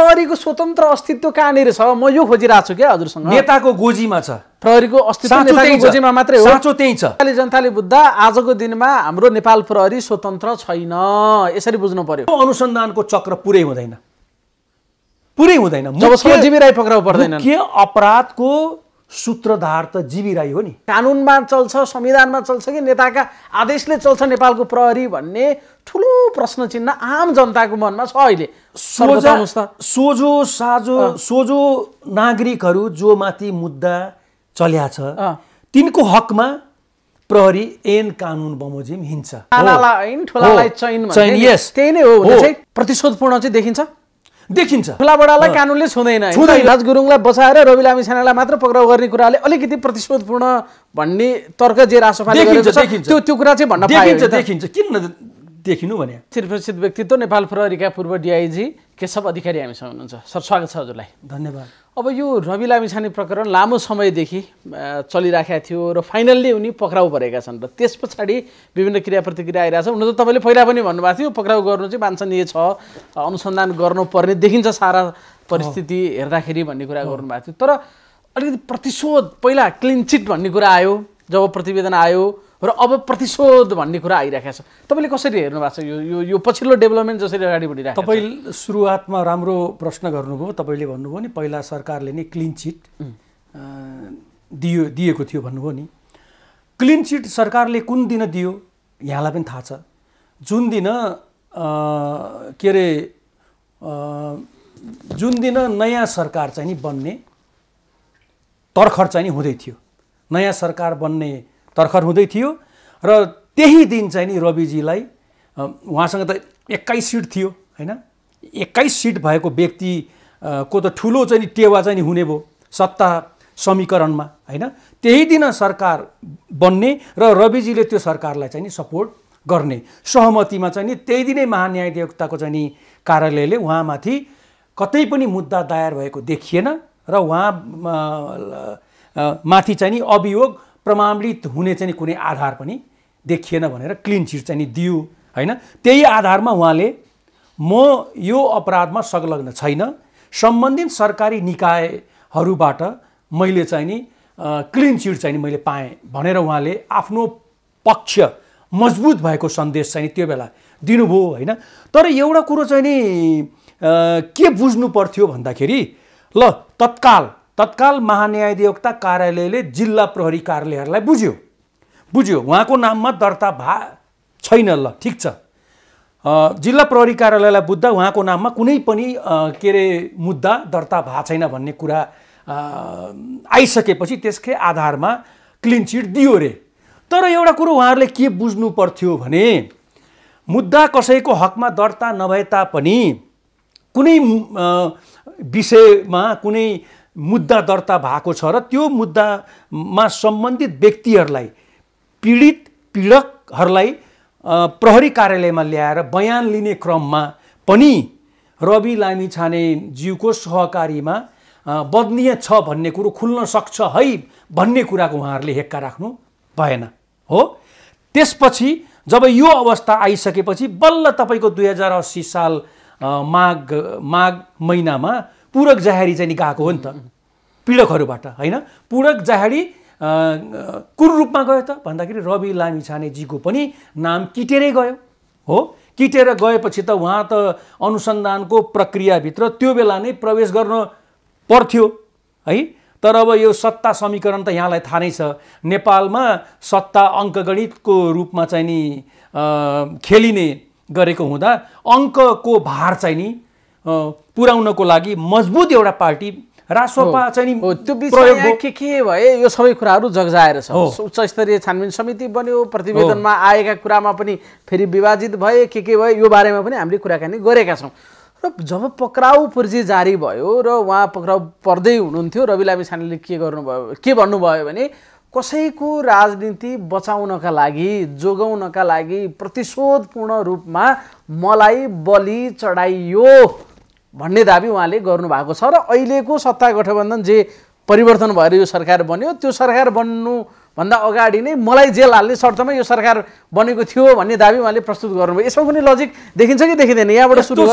प्रहरीको स्वतन्त्र अस्तित्व कहाँनिर छ म यो खोजिरहेको छु क्या हजुरसँग नेताको गोजीमा छ प्रहरीको अस्तित्व गोजीमा मात्रै हो त्यही छ नेपाली जनताले बुझ्दा आजको दिनमा हाम्रो नेपाल प्रहरी स्वतन्त्र छैन यसरी बुझ्नु पर्यो अनुसन्धानको चक्र पुरै हुँदैन पुरै हुँदैन राई पर्दैन के अपराधको सूत्रधार त जीवी राई हो नि कानुनमा चल्छ संविधानमा चल्छ कि नेताका आदेशले चल्छ नेपालको प्रहरी भन्ने ठुलो प्रश्न चिन्ह आम जनताको मनमा छ अहिले सोझो साझो सोझो नागरिकहरू जो माथि मुद्दा चल्या छ तिनको हकमा प्रहरी एन कानुन बमोजिम हिँड्छ त्यही नै हो प्रतिशोधपूर्ण चाहिँ देखिन्छ देखिन्छ ठुलाबडालाई कानुनले छुँदैन राज गुरुङलाई बसाएर रवि लामी सेनालाई मात्र पक्राउ गर्ने कुराले अलिकति प्रतिशोधपूर्ण भन्ने तर्क जे राष्ट्रपाले त्यो त्यो कुरा चाहिँ भन्न पाइन्छ देखिन्छ किन देखिनु भने शिर्षित व्यक्तित्व नेपाल प्रहरीका पूर्व डिआइजी केशव अधिकारी हामीसँग हुनुहुन्छ सर स्वागत छ हजुरलाई धन्यवाद अब यो रवि लामिछाने प्रकरण लामो समयदेखि चलिराखेका थियो र फाइनल्ली उनी पक्राउ परेका छन् र त्यस पछाडि विभिन्न क्रिया प्रतिक्रिया आइरहेको छ हुन त तपाईँले पहिला पनि भन्नुभएको थियो पक्राउ गर्नु चाहिँ वाञ्छनीय छ अनुसन्धान गर्नुपर्ने देखिन्छ सारा परिस्थिति हेर्दाखेरि भन्ने कुरा गर्नुभएको थियो तर अलिकति प्रतिशोध पहिला क्लिन चिट भन्ने कुरा आयो जब प्रतिवेदन आयो र अब प्रतिशोध भन्ने कुरा आइरहेको छ तपाईँले कसरी हेर्नु भएको छ यो यो पछिल्लो डेभलपमेन्ट जसरी अगाडि बढिरहेको तपाईँ सुरुवातमा राम्रो प्रश्न गर्नुभयो तपाईँले भन्नुभयो नि पहिला सरकारले नै क्लिन चिट दियो दिएको थियो भन्नुभयो नि क्लिन चिट सरकारले कुन दिन दियो यहाँलाई पनि थाहा छ जुन दिन के अरे जुन दिन नयाँ सरकार चाहिँ नि बन्ने तर्खर चाहिँ नि हुँदै थियो नयाँ सरकार बन्ने तर्खर हुँदै थियो र त्यही दिन चाहिँ नि रविजीलाई उहाँसँग त एक्काइस सिट थियो होइन एक्काइस सिट भएको व्यक्ति को त ठुलो चाहिँ नि टेवा चाहिँ नि हुने भयो सत्ता समीकरणमा होइन त्यही दिन सरकार बन्ने र रविजीले त्यो सरकारलाई चाहिँ नि सपोर्ट गर्ने सहमतिमा चाहिँ नि त्यही दिनै महान्यायाधिवक्ताको चाहिँ नि कार्यालयले उहाँमाथि कतै पनि मुद्दा दायर भएको देखिएन र उहाँ माथि चाहिँ नि अभियोग प्रमाणित हुने चाहिँ कुनै आधार पनि देखिएन भनेर क्लिन चिट चाहिँ नि दियो होइन त्यही आधारमा उहाँले म यो अपराधमा संलग्न छैन सम्बन्धित सरकारी निकायहरूबाट मैले चाहिँ नि क्लिन चिट चाहिँ नि मैले पाएँ भनेर उहाँले आफ्नो पक्ष मजबुत भएको सन्देश चाहिँ त्यो बेला दिनुभयो होइन तर एउटा कुरो चाहिँ नि के बुझ्नु पर्थ्यो भन्दाखेरि ल तत्काल तत्काल महान्यायाधिवक्ता कार्यालयले जिल्ला प्रहरी कार्यालयहरूलाई बुझ्यो बुझ्यो उहाँको नाममा दर्ता भा छैन ल ठिक छ जिल्ला प्रहरी कार्यालयलाई बुझ्दा उहाँको नाममा कुनै पनि के अरे मुद्दा दर्ता भएको छैन भन्ने कुरा आइसकेपछि त्यसकै आधारमा क्लिन चिट दियो रे तर एउटा कुरो उहाँहरूले के बुझ्नु पर्थ्यो भने मुद्दा कसैको हकमा दर्ता नभए तापनि कुनै विषयमा कुनै मुद्दा दर्ता भएको छ र त्यो मुद्दामा सम्बन्धित व्यक्तिहरूलाई पीडित पीडकहरूलाई प्रहरी कार्यालयमा ल्याएर बयान लिने क्रममा पनि रवि लामिछाने ज्यूको सहकारीमा बदनीय छ भन्ने कुरो खुल्न सक्छ है भन्ने कुराको उहाँहरूले हेक्का राख्नु भएन हो त्यसपछि जब यो अवस्था आइसकेपछि बल्ल तपाईँको दुई हजार अस्सी साल माघ माघ महिनामा पूरक जाहारी चाहिँ निकाएको हो नि त पीडकहरूबाट होइन पूरक जाहारी कुन रूपमा गयो त भन्दाखेरि रवि लामी छानेजीको पनि नाम किटेरै गयो हो किटेर गएपछि त उहाँ त अनुसन्धानको प्रक्रियाभित्र त्यो बेला नै प्रवेश गर्न पर्थ्यो है तर अब यो सत्ता समीकरण त यहाँलाई थाहा नै छ नेपालमा सत्ता अङ्कगणितको रूपमा चाहिँ नि खेलिने गरेको हुँदा अङ्कको भार चाहिँ नि पुर्याउनको लागि मजबुत एउटा पार्टी रासोपा चाहिँ त्यो बिचमा के के भए यो सबै कुराहरू जगजाएर छ उच्च स्तरीय छानबिन समिति बन्यो प्रतिवेदनमा आएका कुरामा पनि फेरि विभाजित भए के के भयो यो बारेमा पनि हामीले कुराकानी गरेका छौँ र जब पक्राउ पुर्जी जारी भयो र उहाँ पक्राउ पर्दै हुनुहुन्थ्यो रवि लामी छानेले के गर्नुभयो के भन्नुभयो भने कसैको राजनीति बचाउनका लागि जोगाउनका लागि प्रतिशोधपूर्ण रूपमा मलाई बलि चढाइयो भन्ने दाबी उहाँले गर्नुभएको छ र अहिलेको सत्ता गठबन्धन जे परिवर्तन भएर यो सरकार बन्यो त्यो सरकार बन्नुभन्दा अगाडि नै मलाई जेल हाल्ने शर्तमा यो सरकार बनेको थियो भन्ने दाबी उहाँले प्रस्तुत गर्नुभयो यसमा कुनै लजिक देखिन्छ कि देखिँदैन यहाँबाट सुरु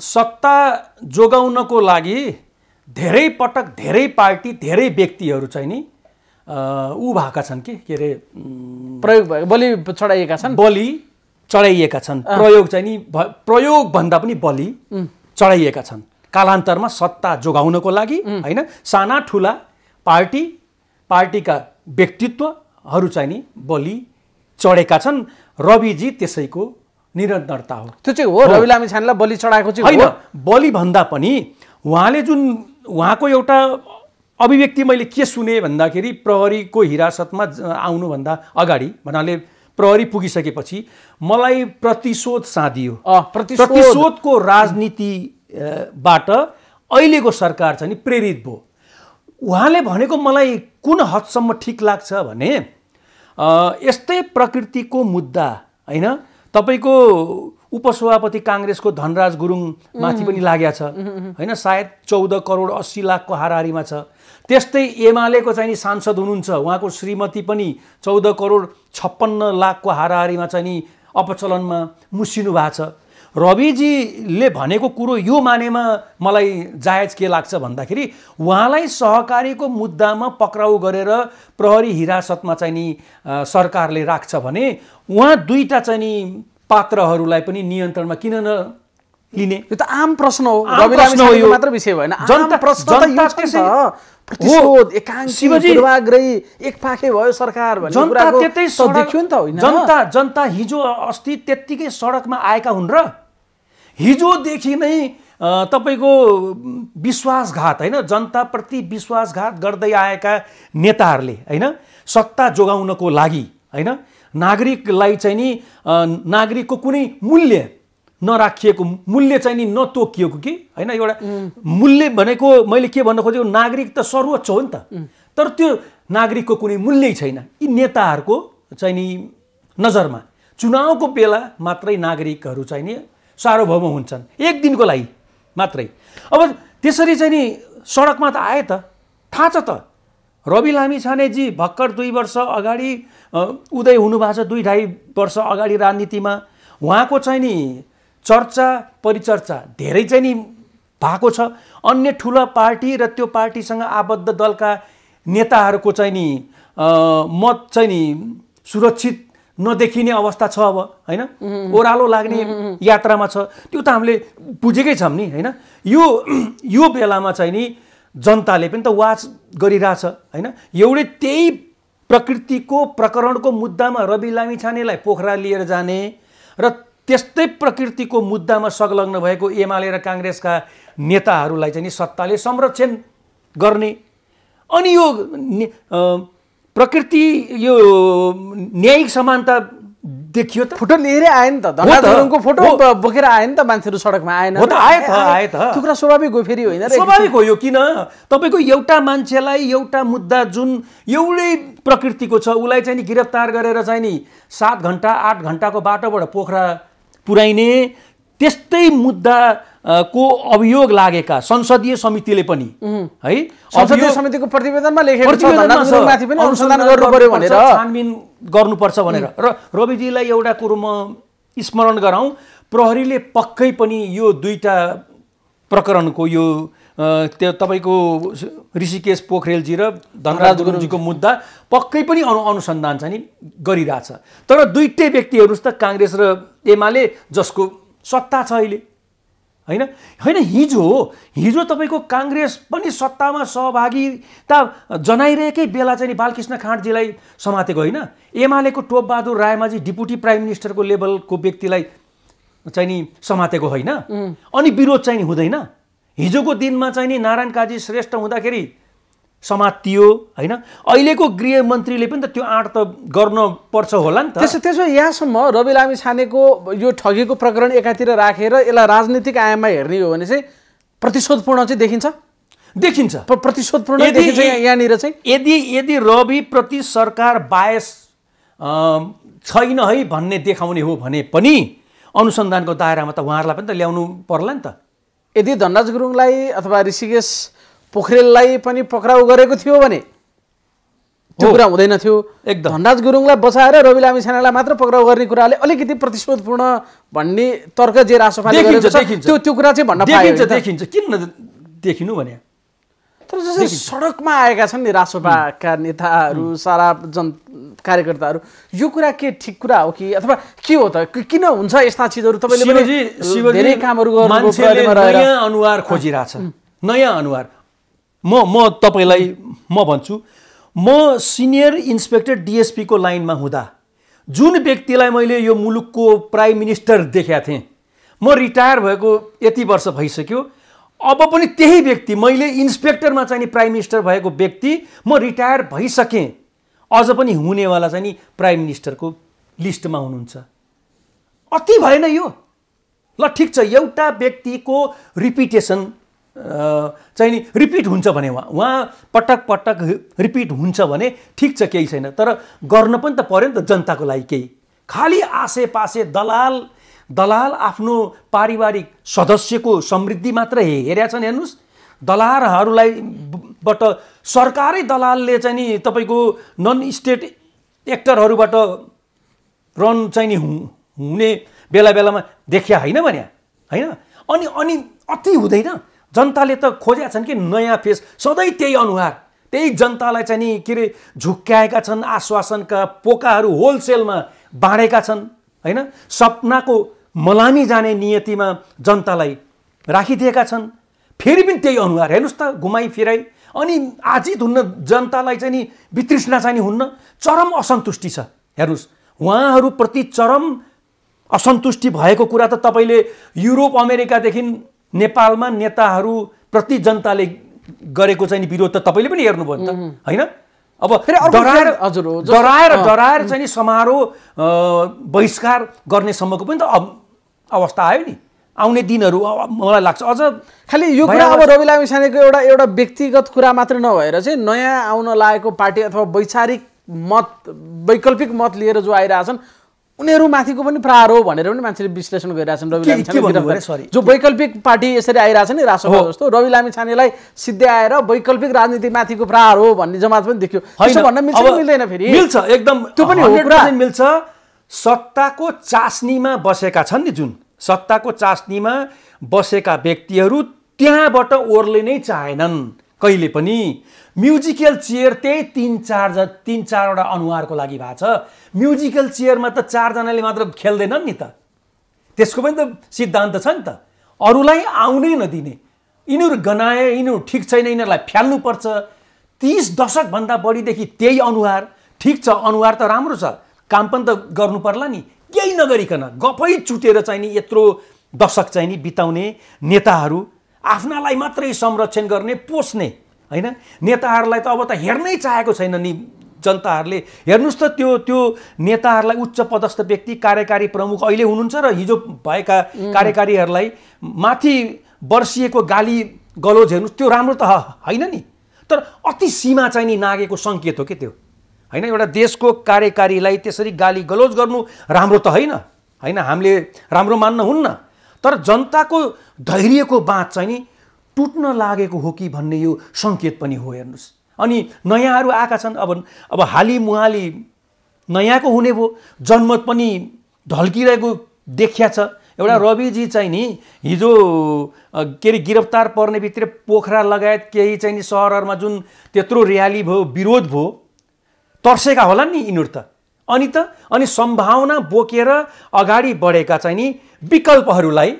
सत्ता जोगाउनको लागि धेरै पटक धेरै पार्टी धेरै व्यक्तिहरू चाहिँ नि ऊ भएका छन् कि के अरे प्रयोग भयो बलि चढाइएका छन् बलि चढाइएका छन् प्रयोग चाहिँ नि प्रयोगभन्दा पनि बलि चढाइएका छन् कालान्तरमा सत्ता जोगाउनको लागि होइन साना ठुला पार्टी पार्टीका व्यक्तित्वहरू चाहिँ नि बलि चढेका छन् रविजी त्यसैको निरन्तरता हो त्यो चाहिँ हो रवि लामी छानेलाई बलि चढाएको चाहिँ होइन बलिभन्दा पनि उहाँले जुन उहाँको एउटा अभिव्यक्ति मैले के सुने भन्दाखेरि प्रहरीको हिरासतमा आउनुभन्दा अगाडि भन्नाले प्रहरी पुगिसकेपछि मलाई प्रतिशोध साधियो प्रतिशोधको राजनीतिबाट अहिलेको सरकार छ नि प्रेरित भयो उहाँले भनेको मलाई कुन हदसम्म ठिक लाग्छ भने यस्तै प्रकृतिको मुद्दा होइन तपाईँको उपसभापति काङ्ग्रेसको धनराज गुरुङमाथि पनि लागेको छ होइन सायद चौध करोड अस्सी लाखको हाराहारीमा छ त्यस्तै एमालेको चाहिँ नि सांसद हुनुहुन्छ उहाँको श्रीमती पनि चौध करोड छप्पन्न लाखको हाराहारीमा चाहिँ नि अपचलनमा मुसिनु भएको छ रविजीले भनेको कुरो यो मानेमा मलाई जायज के लाग्छ भन्दाखेरि उहाँलाई सहकारीको मुद्दामा पक्राउ गरेर प्रहरी हिरासतमा चाहिँ नि सरकारले राख्छ भने उहाँ दुईवटा चाहिँ नि पात्रहरूलाई पनि नियन्त्रणमा किन न लिने यो त आम प्रश्न हो मात्र विषय भएन जनता प्रश्न भयो सरकार जनता त्यतै त जनता जनता हिजो अस्ति त्यत्तिकै सडकमा आएका हुन् र हिजोदेखि नै तपाईँको विश्वासघात होइन जनताप्रति विश्वासघात गर्दै आएका नेताहरूले होइन सत्ता जोगाउनको लागि होइन नागरिकलाई चाहिँ नि नागरिकको कुनै मूल्य नराखिएको मूल्य चाहिँ नि नतोकिएको कि होइन एउटा मूल्य भनेको मैले के भन्न खोजेको नागरिक त सर्वोच्च हो नि त तर त्यो नागरिकको कुनै मूल्य छैन यी नेताहरूको चाहिँ नि नजरमा चुनावको बेला मात्रै नागरिकहरू चाहिँ नि सार्वभौम हुन्छन् एक दिनको लागि मात्रै अब त्यसरी चाहिँ नि सडकमा त आए त थाहा छ त रवि लामी छानेजी भर्खर दुई वर्ष अगाडि उदय हुनुभएको छ दुई ढाई वर्ष अगाडि राजनीतिमा उहाँको चाहिँ नि चर्चा परिचर्चा धेरै चाहिँ नि भएको छ अन्य ठुला पार्टी र त्यो पार्टीसँग आबद्ध दलका नेताहरूको चाहिँ नि मत चाहिँ नि सुरक्षित नदेखिने अवस्था छ अब होइन ओह्रालो लाग्ने यात्रामा छ त्यो त हामीले बुझेकै छौँ नि होइन यो यो बेलामा चाहिँ नि जनताले पनि त वाच गरिरहेछ होइन एउटै त्यही प्रकृतिको प्रकरणको मुद्दामा रवि लामिछानेलाई पोखरा लिएर जाने र त्यस्तै प्रकृतिको मुद्दामा संलग्न भएको एमाले र काङ्ग्रेसका नेताहरूलाई चाहिँ नि सत्ताले संरक्षण गर्ने अनि यो प्रकृति यो न्यायिक समानता देखियो त फोटो लिएरै आयो नि त फोटो बोकेर आयो नि त मान्छेहरू सडकमा आएन हो त आयो त आयो त त्यो स्वाभाविक हो फेरि होइन स्वाभाविक हो यो किन तपाईँको एउटा मान्छेलाई एउटा मुद्दा जुन एउटै प्रकृतिको छ उसलाई चाहिँ नि गिरफ्तार गरेर चाहिँ नि सात घन्टा आठ घन्टाको बाटोबाट पोखरा पुर्याइने त्यस्तै मुद्दा को अभियोग लागेका संसदीय समितिले पनि है संसदीय समितिको प्रतिवेदनमा गर्नु पर्यो भनेर छानबिन गर्नुपर्छ भनेर र रविजीलाई एउटा कुरो म स्मरण गराउँ प्रहरीले पक्कै पनि यो दुईवटा प्रकरणको यो त्यो तपाईँको ऋषिकेश पोखरेलजी र धनराज गुरुङजीको मुद्दा पक्कै पनि अनु अनुसन्धान चाहिँ नि गरिरहेछ तर दुइटै व्यक्तिहरू त काङ्ग्रेस र एमाले जसको सत्ता छ अहिले होइन होइन हिजो हिजो तपाईँको काङ्ग्रेस पनि सत्तामा सहभागिता जनाइरहेकै बेला चाहिँ बालकृष्ण खाँडजीलाई समातेको होइन एमालेको टोपबहादुर रायमाझी डिपुटी प्राइम मिनिस्टरको लेभलको व्यक्तिलाई चाहिँ नि समातेको होइन अनि विरोध चाहिँ नि हुँदैन हिजोको दिनमा चाहिँ नि नारायण काजी श्रेष्ठ हुँदाखेरि समातियो होइन अहिलेको गृहमन्त्रीले पनि त त्यो आँट त गर्न पर्छ होला नि त त्यसो त्यसो यहाँसम्म रवि लामी छानेको यो ठगेको प्रकरण एकातिर राखेर यसलाई राजनीतिक आयाममा हेर्ने हो भने चाहिँ प्रतिशोधपूर्ण चाहिँ देखिन्छ देखिन्छ प्रतिशोधपूर्ण देखिन्छ यहाँनिर चाहिँ यदि यदि रवि प्रति सरकार बायस छैन है भन्ने देखाउने हो भने पनि अनुसन्धानको दायरामा त उहाँहरूलाई पनि त ल्याउनु पर्ला नि त यदि धनराज गुरुङलाई अथवा ऋषिकेश पोखरेललाई पनि पक्राउ गरेको थियो भने त्यो कुरा हुँदैन थियो एक धनराज गुरुङलाई बचाएर रवि लामी सेनालाई मात्र पक्राउ गर्ने कुराले अलिकति प्रतिशोधपूर्ण भन्ने तर्क जे रासो त्यो कुरा चाहिँ भन्न देखिन्छ देखिन्छ किन देखिनु भने तर जसरी सडकमा आएका छन् नि रासोपाका नेताहरू सारा जन कार्यकर्ताहरू यो कुरा के ठिक कुरा हो कि अथवा के हो त किन हुन्छ यस्ता चिजहरू तपाईँले धेरै कामहरू नयाँ अनुहार खोजिरहेछ नयाँ अनुहार म म तपाईँलाई म भन्छु म सिनियर इन्सपेक्टर डिएसपीको लाइनमा हुँदा जुन व्यक्तिलाई मैले यो मुलुकको प्राइम मिनिस्टर देखाएको थिएँ म रिटायर भएको यति वर्ष भइसक्यो अब पनि त्यही व्यक्ति मैले इन्सपेक्टरमा चाहिँ नि प्राइम मिनिस्टर भएको व्यक्ति म रिटायर भइसकेँ अझ पनि हुनेवाला चाहिँ नि प्राइम मिनिस्टरको लिस्टमा हुनुहुन्छ अति भएन यो ल ठिक छ एउटा व्यक्तिको रिपिटेसन चाहिँ नि रिपिट हुन्छ भने उहाँ उहाँ पटक पटक रिपिट हुन्छ भने ठिक छ केही छैन तर गर्न पनि त पऱ्यो नि त जनताको लागि केही खालि पासे दलाल दलाल आफ्नो पारिवारिक सदस्यको समृद्धि मात्र हेरेका छन् हेर्नुहोस् दलालहरूलाई बाट सरकारै दलालले चाहिँ नि तपाईँको नन स्टेट एक्टरहरूबाट रन चाहिँ नि हुने बेला बेलामा देखिया होइन भने होइन अनि अनि अति हुँदैन जनताले त खोजेका छन् कि नयाँ फेस सधैँ त्यही अनुहार त्यही जनतालाई चाहिँ नि के अरे झुक्क्याएका छन् आश्वासनका पोकाहरू होलसेलमा बाँडेका छन् होइन सपनाको मलामी जाने नियतिमा जनतालाई राखिदिएका छन् फेरि पनि त्यही अनुहार हेर्नुहोस् त घुमाइ फिराइ अनि आजित हुन्न जनतालाई चाहिँ नि वितृष्णा चाहिँ नि हुन्न चरम असन्तुष्टि छ हेर्नुहोस् उहाँहरूप्रति चरम असन्तुष्टि भएको कुरा त तपाईँले युरोप अमेरिकादेखि नेपालमा नेताहरूप्रति जनताले गरेको चाहिँ विरोध त तपाईँले पनि हेर्नुभयो नि त होइन अब डराएर हजुर डराएर डराएर चाहिँ नि समारोह बहिष्कार गर्नेसम्मको पनि त अवस्था आयो नि आउने दिनहरू मलाई लाग्छ अझ खालि यो कुरा अब रवि लामी सानेको एउटा एउटा व्यक्तिगत कुरा मात्र नभएर चाहिँ नयाँ आउन लागेको पार्टी अथवा वैचारिक मत वैकल्पिक मत लिएर जो आइरहेछन् उनीहरू माथिको पनि प्रहार हो भनेर पनि मान्छेले विश्लेषण गरिरहेछन् रवि लामी जो वैकल्पिक पार्टी यसरी आइरहेछ नि राष्ट्र जस्तो रवि लामी छानेलाई सिद्धै आएर वैकल्पिक राजनीति माथिको प्रहार हो भन्ने जमात पनि देखियो भन्न मिल्छ मिल्दैन फेरि मिल्छ एकदम त्यो पनि मिल्छ सत्ताको चास्नीमा बसेका छन् नि जुन सत्ताको चास्नीमा बसेका व्यक्तिहरू त्यहाँबाट ओर्ले नै चाहेनन् कहिले पनि म्युजिकल चेयर त्यही तिन चार तिन चारवटा अनुहारको लागि भएको छ म्युजिकल चेयरमा त चारजनाले मात्र खेल्दैनन् नि त त्यसको पनि त सिद्धान्त छ नि त अरूलाई आउनै नदिने यिनीहरू गनाए यिनीहरू ठिक छैन यिनीहरूलाई फ्याल्नुपर्छ तिस दशकभन्दा बढीदेखि त्यही अनुहार ठिक छ अनुहार त राम्रो छ काम पनि त गर्नु पर्ला नि केही नगरिकन गफै चुटेर चाहिँ नि यत्रो दशक चाहिँ नि बिताउने नेताहरू आफ्नालाई मात्रै संरक्षण गर्ने पोस्ने होइन नेताहरूलाई त अब त हेर्नै चाहेको छैन नि जनताहरूले हेर्नुहोस् त त्यो त्यो नेताहरूलाई उच्च पदस्थ व्यक्ति कार्यकारी प्रमुख अहिले हुनुहुन्छ र हिजो भएका कार्यकारीहरूलाई माथि वर्षिएको गाली गलोज हेर्नुहोस् त्यो राम्रो त होइन नि तर अति सीमा चाहिँ नि नागेको सङ्केत हो कि त्यो होइन एउटा देशको कार्यकारीलाई त्यसरी गाली गलोज गर्नु राम्रो त होइन होइन हामीले राम्रो मान्न हुन्न तर जनताको धैर्यको बाँध चाहिँ नि टुट्न लागेको हो कि भन्ने यो सङ्केत पनि हो हेर्नुहोस् अनि नयाँहरू आएका छन् अब अब हाली मुहाली नयाँको हुने भयो जनमत पनि ढल्किरहेको देखिया छ एउटा रविजी चाहिँ नि हिजो के अरे गिरफ्तार पर्ने बित्तिकै पोखरा लगायत केही चाहिँ नि सहरहरूमा जुन त्यत्रो र्याली भयो विरोध भयो तर्सेका होला नि यिनीहरू त अनि त अनि सम्भावना बोकेर अगाडि बढेका चाहिँ नि विकल्पहरूलाई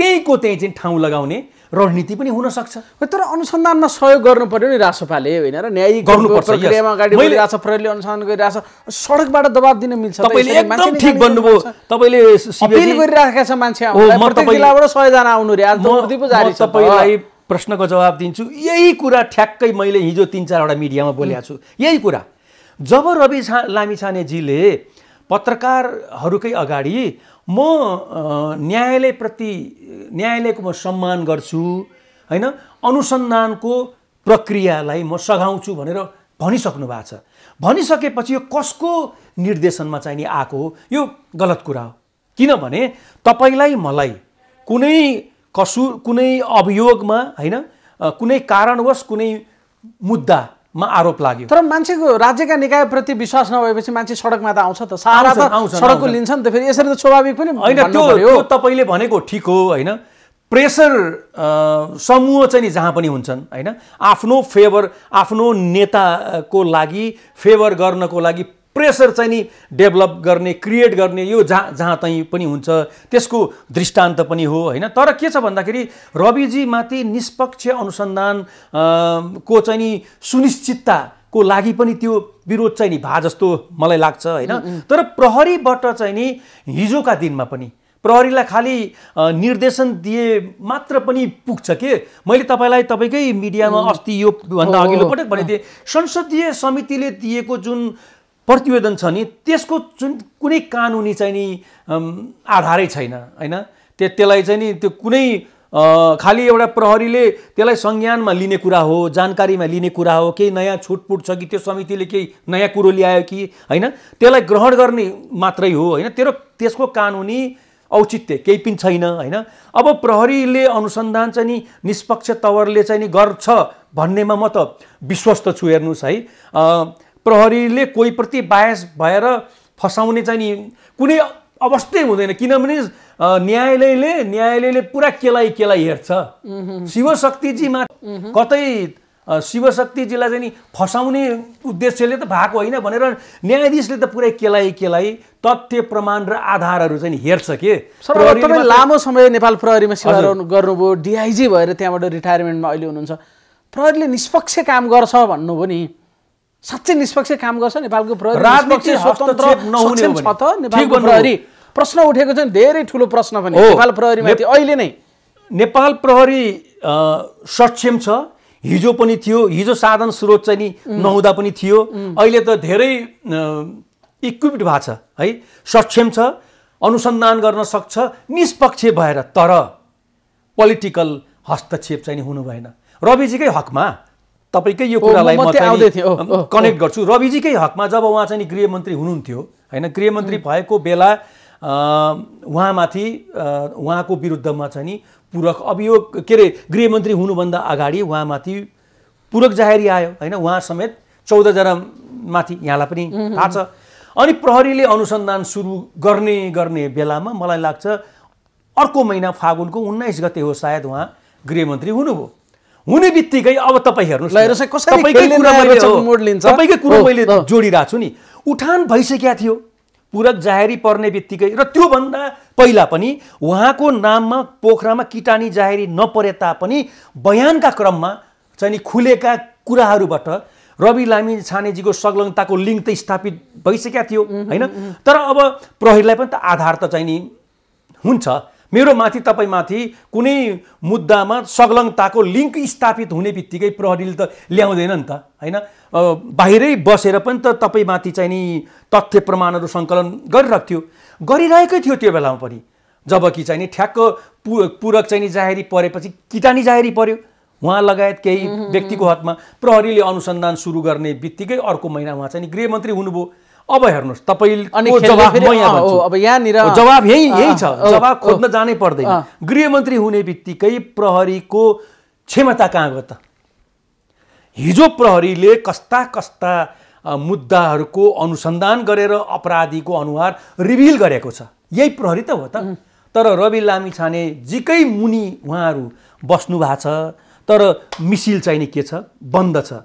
त्यहीँको त्यहीँ चाहिँ ठाउँ लगाउने रणनीति पनि हुनसक्छ तर अनुसन्धानमा सहयोग गर्नु पर्यो नि रासोपाले होइन र न्यायिक प्रहरीले अनुसन्धान गरिरहेको सडकबाट दबाब दिन मिल्छ ठिक भन्नुभयो तपाईँले गरिराखेका छ मान्छे जिल्लाबाट सयजना आउनु रे तपाईँलाई प्रश्नको जवाब दिन्छु यही कुरा ठ्याक्कै मैले हिजो तिन चारवटा मिडियामा बोलेको छु यही कुरा जब रवि छा लामिछानेजीले पत्रकारहरूकै अगाडि म न्यायालयप्रति न्यायालयको म सम्मान गर्छु होइन अनुसन्धानको प्रक्रियालाई म सघाउँछु भनेर भनिसक्नु भएको छ भनिसकेपछि यो कसको निर्देशनमा चाहिने आएको हो यो गलत कुरा हो किनभने तपाईँलाई मलाई कुनै कसुर कुनै अभियोगमा होइन कुनै कारणवश कुनै मुद्दा मा आरोप लाग्यो तर मान्छेको राज्यका निकायप्रति विश्वास नभएपछि मान्छे सडकमा त आउँछ त सहारा त सडकको लिन्छ नि त फेरि यसरी त स्वाभाविक पनि होइन त्यो तपाईँले भनेको ठिक हो होइन प्रेसर समूह चाहिँ नि जहाँ पनि हुन्छन् होइन आफ्नो फेभर आफ्नो नेताको लागि फेभर गर्नको लागि प्रेसर चाहिँ नि डेभलप गर्ने क्रिएट गर्ने यो जहाँ जहाँ तहीँ पनि हुन्छ त्यसको दृष्टान्त पनि हो होइन तर के छ भन्दाखेरि रविजीमाथि निष्पक्ष अनुसन्धान को चाहिँ नि सुनिश्चितता को लागि पनि त्यो विरोध चाहिँ नि भा जस्तो मलाई लाग्छ होइन तर प्रहरीबाट चाहिँ नि हिजोका दिनमा पनि प्रहरीलाई खालि निर्देशन दिए मात्र पनि पुग्छ के मैले तपाईँलाई तपाईँकै मिडियामा अस्ति यो भन्दा अघिल्लो पटक भनेको थिएँ संसदीय समितिले दिएको जुन प्रतिवेदन छ नि त्यसको जुन कुनै कानुनी चाहिँ नि आधारै छैन होइन त्यो त्यसलाई चाहिँ नि त्यो कुनै खालि एउटा प्रहरीले त्यसलाई संज्ञानमा लिने कुरा हो जानकारीमा लिने कुरा हो केही नयाँ छुटपुट छ कि त्यो समितिले केही नयाँ कुरो ल्यायो कि होइन त्यसलाई ग्रहण गर्ने मात्रै हो होइन तेरो त्यसको कानुनी औचित्य केही पनि छैन होइन अब प्रहरीले अनुसन्धान चाहिँ नि निष्पक्ष तवरले चाहिँ नि गर्छ भन्नेमा म त विश्वस्त छु हेर्नुहोस् है प्रहरीले कोही प्रति बायस भएर फसाउने चाहिँ नि कुनै अवस्थै हुँदैन किनभने न्यायालयले न्यायालयले पुरा केलाई केलाइ हेर्छ शिवशक्तिजीमा कतै शिवशक्तिजीलाई चाहिँ नि फसाउने उद्देश्यले त भएको होइन भनेर न्यायाधीशले त पुरै केलाई केलाई तथ्य प्रमाण र आधारहरू चाहिँ हेर्छ के लामो समय नेपाल प्रहरीमा सेवा गर्नुभयो डिआइजी भएर त्यहाँबाट रिटायरमेन्टमा अहिले हुनुहुन्छ प्रहरीले निष्पक्ष काम गर्छ भन्नुभयो नि साँच्चै निष्पक्ष काम गर्छ नेपालको प्रहरी स्वतन्त्र प्रश्न उठेको छ नि धेरै ठुलो प्रश्न पनि नेपाल प्रहरीमाथि अहिले नै नेपाल प्रहरी सक्षम छ हिजो पनि थियो हिजो साधन स्रोत चाहिँ नि नहुँदा पनि थियो अहिले त धेरै इक्विप्ड भएको छ है सक्षम छ अनुसन्धान गर्न सक्छ निष्पक्ष भएर तर पोलिटिकल हस्तक्षेप चाहिँ नि हुनु भएन रविजीकै हकमा तपाईँकै यो कुरालाई म कनेक्ट गर्छु रविजीकै हकमा जब उहाँ चाहिँ गृहमन्त्री हुनुहुन्थ्यो होइन गृहमन्त्री भएको बेला उहाँमाथि उहाँको विरुद्धमा चाहिँ नि पूरक अभियोग के अरे गृहमन्त्री हुनुभन्दा अगाडि उहाँमाथि पूरक जाहेरी आयो होइन उहाँ समेत माथि यहाँलाई पनि थाहा छ अनि प्रहरीले अनुसन्धान सुरु गर्ने गर्ने बेलामा मलाई लाग्छ अर्को महिना फागुनको उन्नाइस गते हो सायद उहाँ गृहमन्त्री हुनुभयो हुने बित्तिकै अब तपाईँ हेर्नुहोस् तपाईँकै कुरो मैले जोडिरहेको छु नि उठान भइसकेका थियो पूरक जाहेरी पर्ने बित्तिकै र त्योभन्दा पहिला पनि उहाँको नाममा पोखरामा किटानी जाहेरी नपरे तापनि बयानका क्रममा चाहिँ नि खुलेका कुराहरूबाट रवि लामी छानेजीको संलग्नताको लिङ्क त स्थापित भइसकेका थियो होइन तर अब प्रहरीलाई पनि त आधार त चाहिँ नि हुन्छ मेरो माथि तपाईँमाथि कुनै मुद्दामा संलग्नताको लिङ्क स्थापित हुने बित्तिकै प्रहरीले त ल्याउँदैन नि त होइन बाहिरै बसेर पनि त तपाईँमाथि चाहिँ नि तथ्य प्रमाणहरू सङ्कलन गरिरहेको थियो गरिरहेकै थियो त्यो बेलामा पनि जबकि चाहिँ नि ठ्याक्क पूरक चाहिँ नि जाहेरी परेपछि किटानी जाहेरी पर्यो उहाँ लगायत केही व्यक्तिको हकमा प्रहरीले अनुसन्धान सुरु गर्ने बित्तिकै अर्को महिना उहाँ चाहिँ नि गृहमन्त्री हुनुभयो अब हेर्नुहोस् तपाईँ यहाँनिर जवाब यही यही छ जवाब खोज्न जानै पर्दैन गृहमन्त्री हुने बित्तिकै प्रहरीको क्षमता कहाँ गयो त हिजो प्रहरीले कस्ता कस्ता मुद्दाहरूको अनुसन्धान गरेर अपराधीको अनुहार रिभिल गरेको छ यही प्रहरी त हो त तर रवि लामिछाने जिकै मुनि उहाँहरू बस्नु भएको छ तर मिसिल चाहिने के छ बन्द छ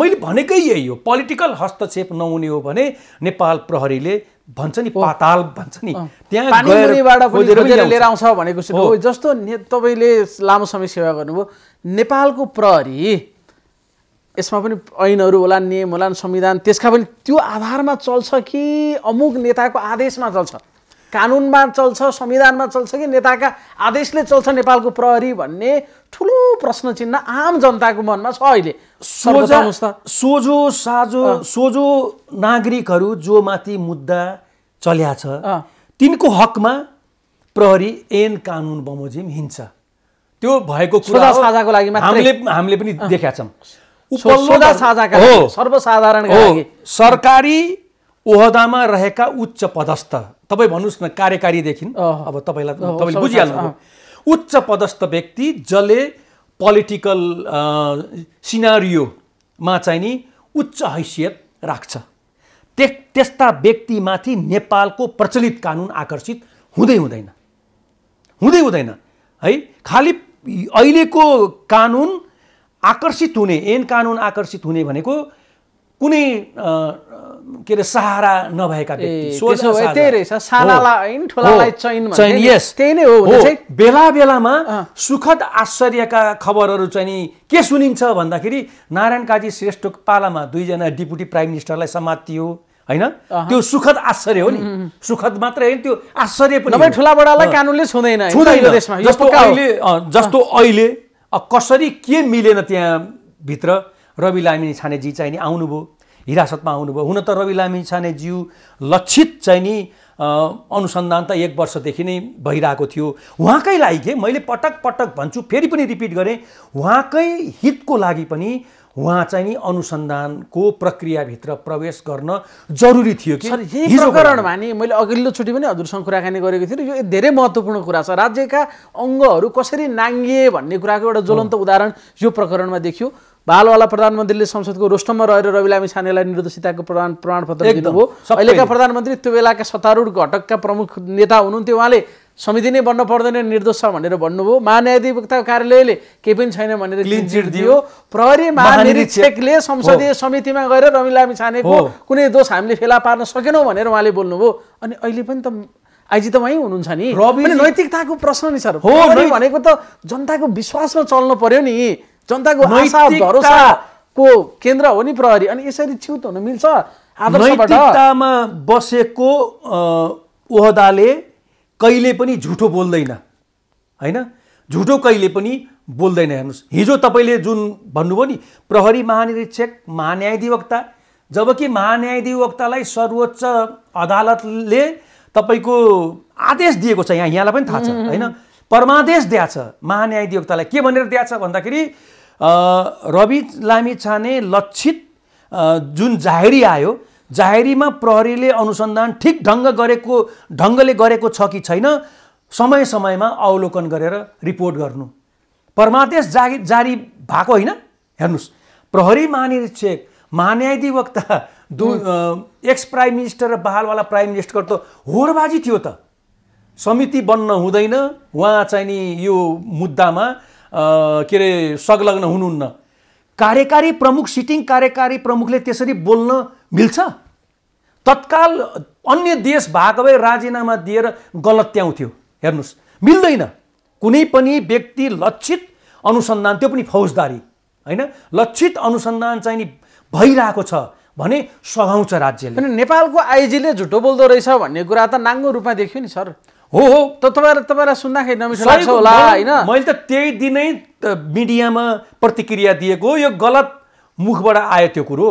मैले भनेकै यही हो पोलिटिकल हस्तक्षेप नहुने हो भने नेपाल प्रहरीले भन्छ नि पाताल भन्छ नि त्यहाँ लिएर आउँछ भनेको जस्तो तपाईँले लामो समय सेवा गर्नुभयो नेपालको प्रहरी यसमा पनि ऐनहरू होला नियम होला संविधान त्यसका पनि त्यो आधारमा चल्छ कि अमुक नेताको आदेशमा चल्छ कानुनमा चल्छ संविधानमा चल्छ कि नेताका आदेशले चल्छ नेपालको प्रहरी भन्ने ठुलो प्रश्न चिन्ह आम जनताको मनमा छ अहिले सोझो साझो सोझो नागरिकहरू जो माथि मुद्दा चल्या छ तिनको हकमा प्रहरी एन कानुन बमोजिम हिँड्छ त्यो भएको कुरा साझाको लागि हामीले हामीले पनि देखेका छौँ सर्वसाधारण सरकारी ओहदामा रहेका उच्च पदस्थ तपाईँ भन्नुहोस् न कार्यकारीदेखि अब तपाईँलाई तपाईँले बुझिहाल्नु उच्च पदस्थ व्यक्ति जसले पोलिटिकल सिनारियोमा नि उच्च हैसियत राख्छ त्य त्यस्ता व्यक्तिमाथि नेपालको प्रचलित कानुन आकर्षित हुँदै हुँदैन हुँदै हुँदैन है खालि अहिलेको कानुन आकर्षित हुने एन कानुन आकर्षित हुने भनेको कुनै के अरे सहारा नभएका व्यक्ति बेला बेलामा सुखद आश्चर्यका खबरहरू चाहिँ नि के सुनिन्छ भन्दाखेरि नारायण काजी श्रेष्ठको पालामा दुईजना डिपुटी प्राइम मिनिस्टरलाई समातियो होइन त्यो सुखद आश्चर्य हो नि सुखद मात्रै होइन त्यो आश्चर्य पनि ठुला बडालाई कानुनले छुँदैन जस्तो अहिले जस्तो अहिले कसरी के मिलेन त्यहाँभित्र रवि लामिनी छानेजी चाहिँ नि आउनुभयो हिरासतमा आउनुभयो हुन त रवि लामिनी छानेज्यू लक्षित चाहिँ नि अनुसन्धान त एक वर्षदेखि नै भइरहेको थियो उहाँकै लागि के मैले पटक पटक भन्छु फेरि पनि रिपिट गरेँ उहाँकै हितको लागि पनि उहाँ चाहिँ नि अनुसन्धानको प्रक्रियाभित्र प्रवेश गर्न जरुरी थियो कि यही प्रकरणमा नि मैले अघिल्लोचोटि पनि हजुरसँग कुराकानी गरेको थिएँ र यो धेरै महत्त्वपूर्ण कुरा छ राज्यका अङ्गहरू कसरी नाङ्गिए भन्ने कुराको एउटा ज्वलन्त उदाहरण यो प्रकरणमा देखियो बालवाला प्रधानमन्त्रीले संसदको रोस्टममा रहेर रवि लामी छानेलाई निर्दोषिताको प्रमाण प्रमाणपत्र दिनुभयो अहिलेका प्रधानमन्त्री त्यो बेलाका सत्तारूढ घटकका प्रमुख नेता हुनुहुन्थ्यो उहाँले समिति नै बन्न पर्दैन निर्दोष छ भनेर भन्नुभयो महान्यायाधिवक्ता कार्यालयले केही पनि छैन भनेर क्लिन चिट दियो प्रहरी महानिरीक्षकले संसदीय समितिमा गएर रवि लामी छानेको कुनै दोष हामीले फेला पार्न सकेनौँ भनेर उहाँले बोल्नुभयो अनि अहिले पनि त आइजी त उहीँ हुनुहुन्छ नि नैतिकताको प्रश्न नि सर हो भनेको त जनताको विश्वासमा चल्नु पर्यो नि जनताको आशा भरोसाको केन्द्र हो नि प्रहरी अनि यसरी छिउत हुन मिल्छ नैतिकतामा बसेको ओहदाले कहिले पनि झुटो बोल्दैन होइन झुटो कहिले पनि बोल्दैन हेर्नुहोस् हिजो तपाईँले जुन भन्नुभयो नि प्रहरी महानिरीक्षक महान्यायाधिवक्ता जबकि महान्यायाधिवक्तालाई सर्वोच्च अदालतले तपाईँको आदेश दिएको छ यहाँ यहाँलाई पनि थाहा छ होइन परमादेश दिएछ छ महान्यायाधिवक्तालाई के भनेर दिएछ भन्दाखेरि रवि लामी छाने लक्षित जुन जाहेरी आयो जाहेरीमा प्रहरीले अनुसन्धान ठिक ढङ्ग गरेको ढङ्गले गरेको छ कि छैन समय समयमा अवलोकन गरेर रिपोर्ट गर्नु परमादेश जारी जारी भएको होइन हेर्नुहोस् प्रहरी महानिरीक्षक महान्यायाधिवक्ता दु एक्स प्राइम मिनिस्टर र बहालवाला प्राइम मिनिस्टरको त होरबाजी थियो त समिति बन्न हुँदैन उहाँ चाहिँ नि यो मुद्दामा के अरे संलग्न हुनुहुन्न कार्यकारी प्रमुख सिटिङ कार्यकारी प्रमुखले त्यसरी बोल्न मिल्छ तत्काल अन्य देश भए राजीनामा दिएर गलत त्याउँथ्यो हेर्नुहोस् मिल्दैन कुनै पनि व्यक्ति लक्षित अनुसन्धान त्यो पनि फौजदारी होइन लक्षित अनुसन्धान चाहिँ नि भइरहेको छ भने सघाउँछ राज्यले नेपालको आइजीले झुटो बोल्दो रहेछ भन्ने कुरा त नाङ्गो रूपमा देखियो नि सर हो हो त तपाईँलाई तपाईँलाई सुन्दाखेरि नमिठो लाग्छ होला होइन मैले त त्यही दिनै मिडियामा प्रतिक्रिया दिएको यो गलत मुखबाट आयो त्यो कुरो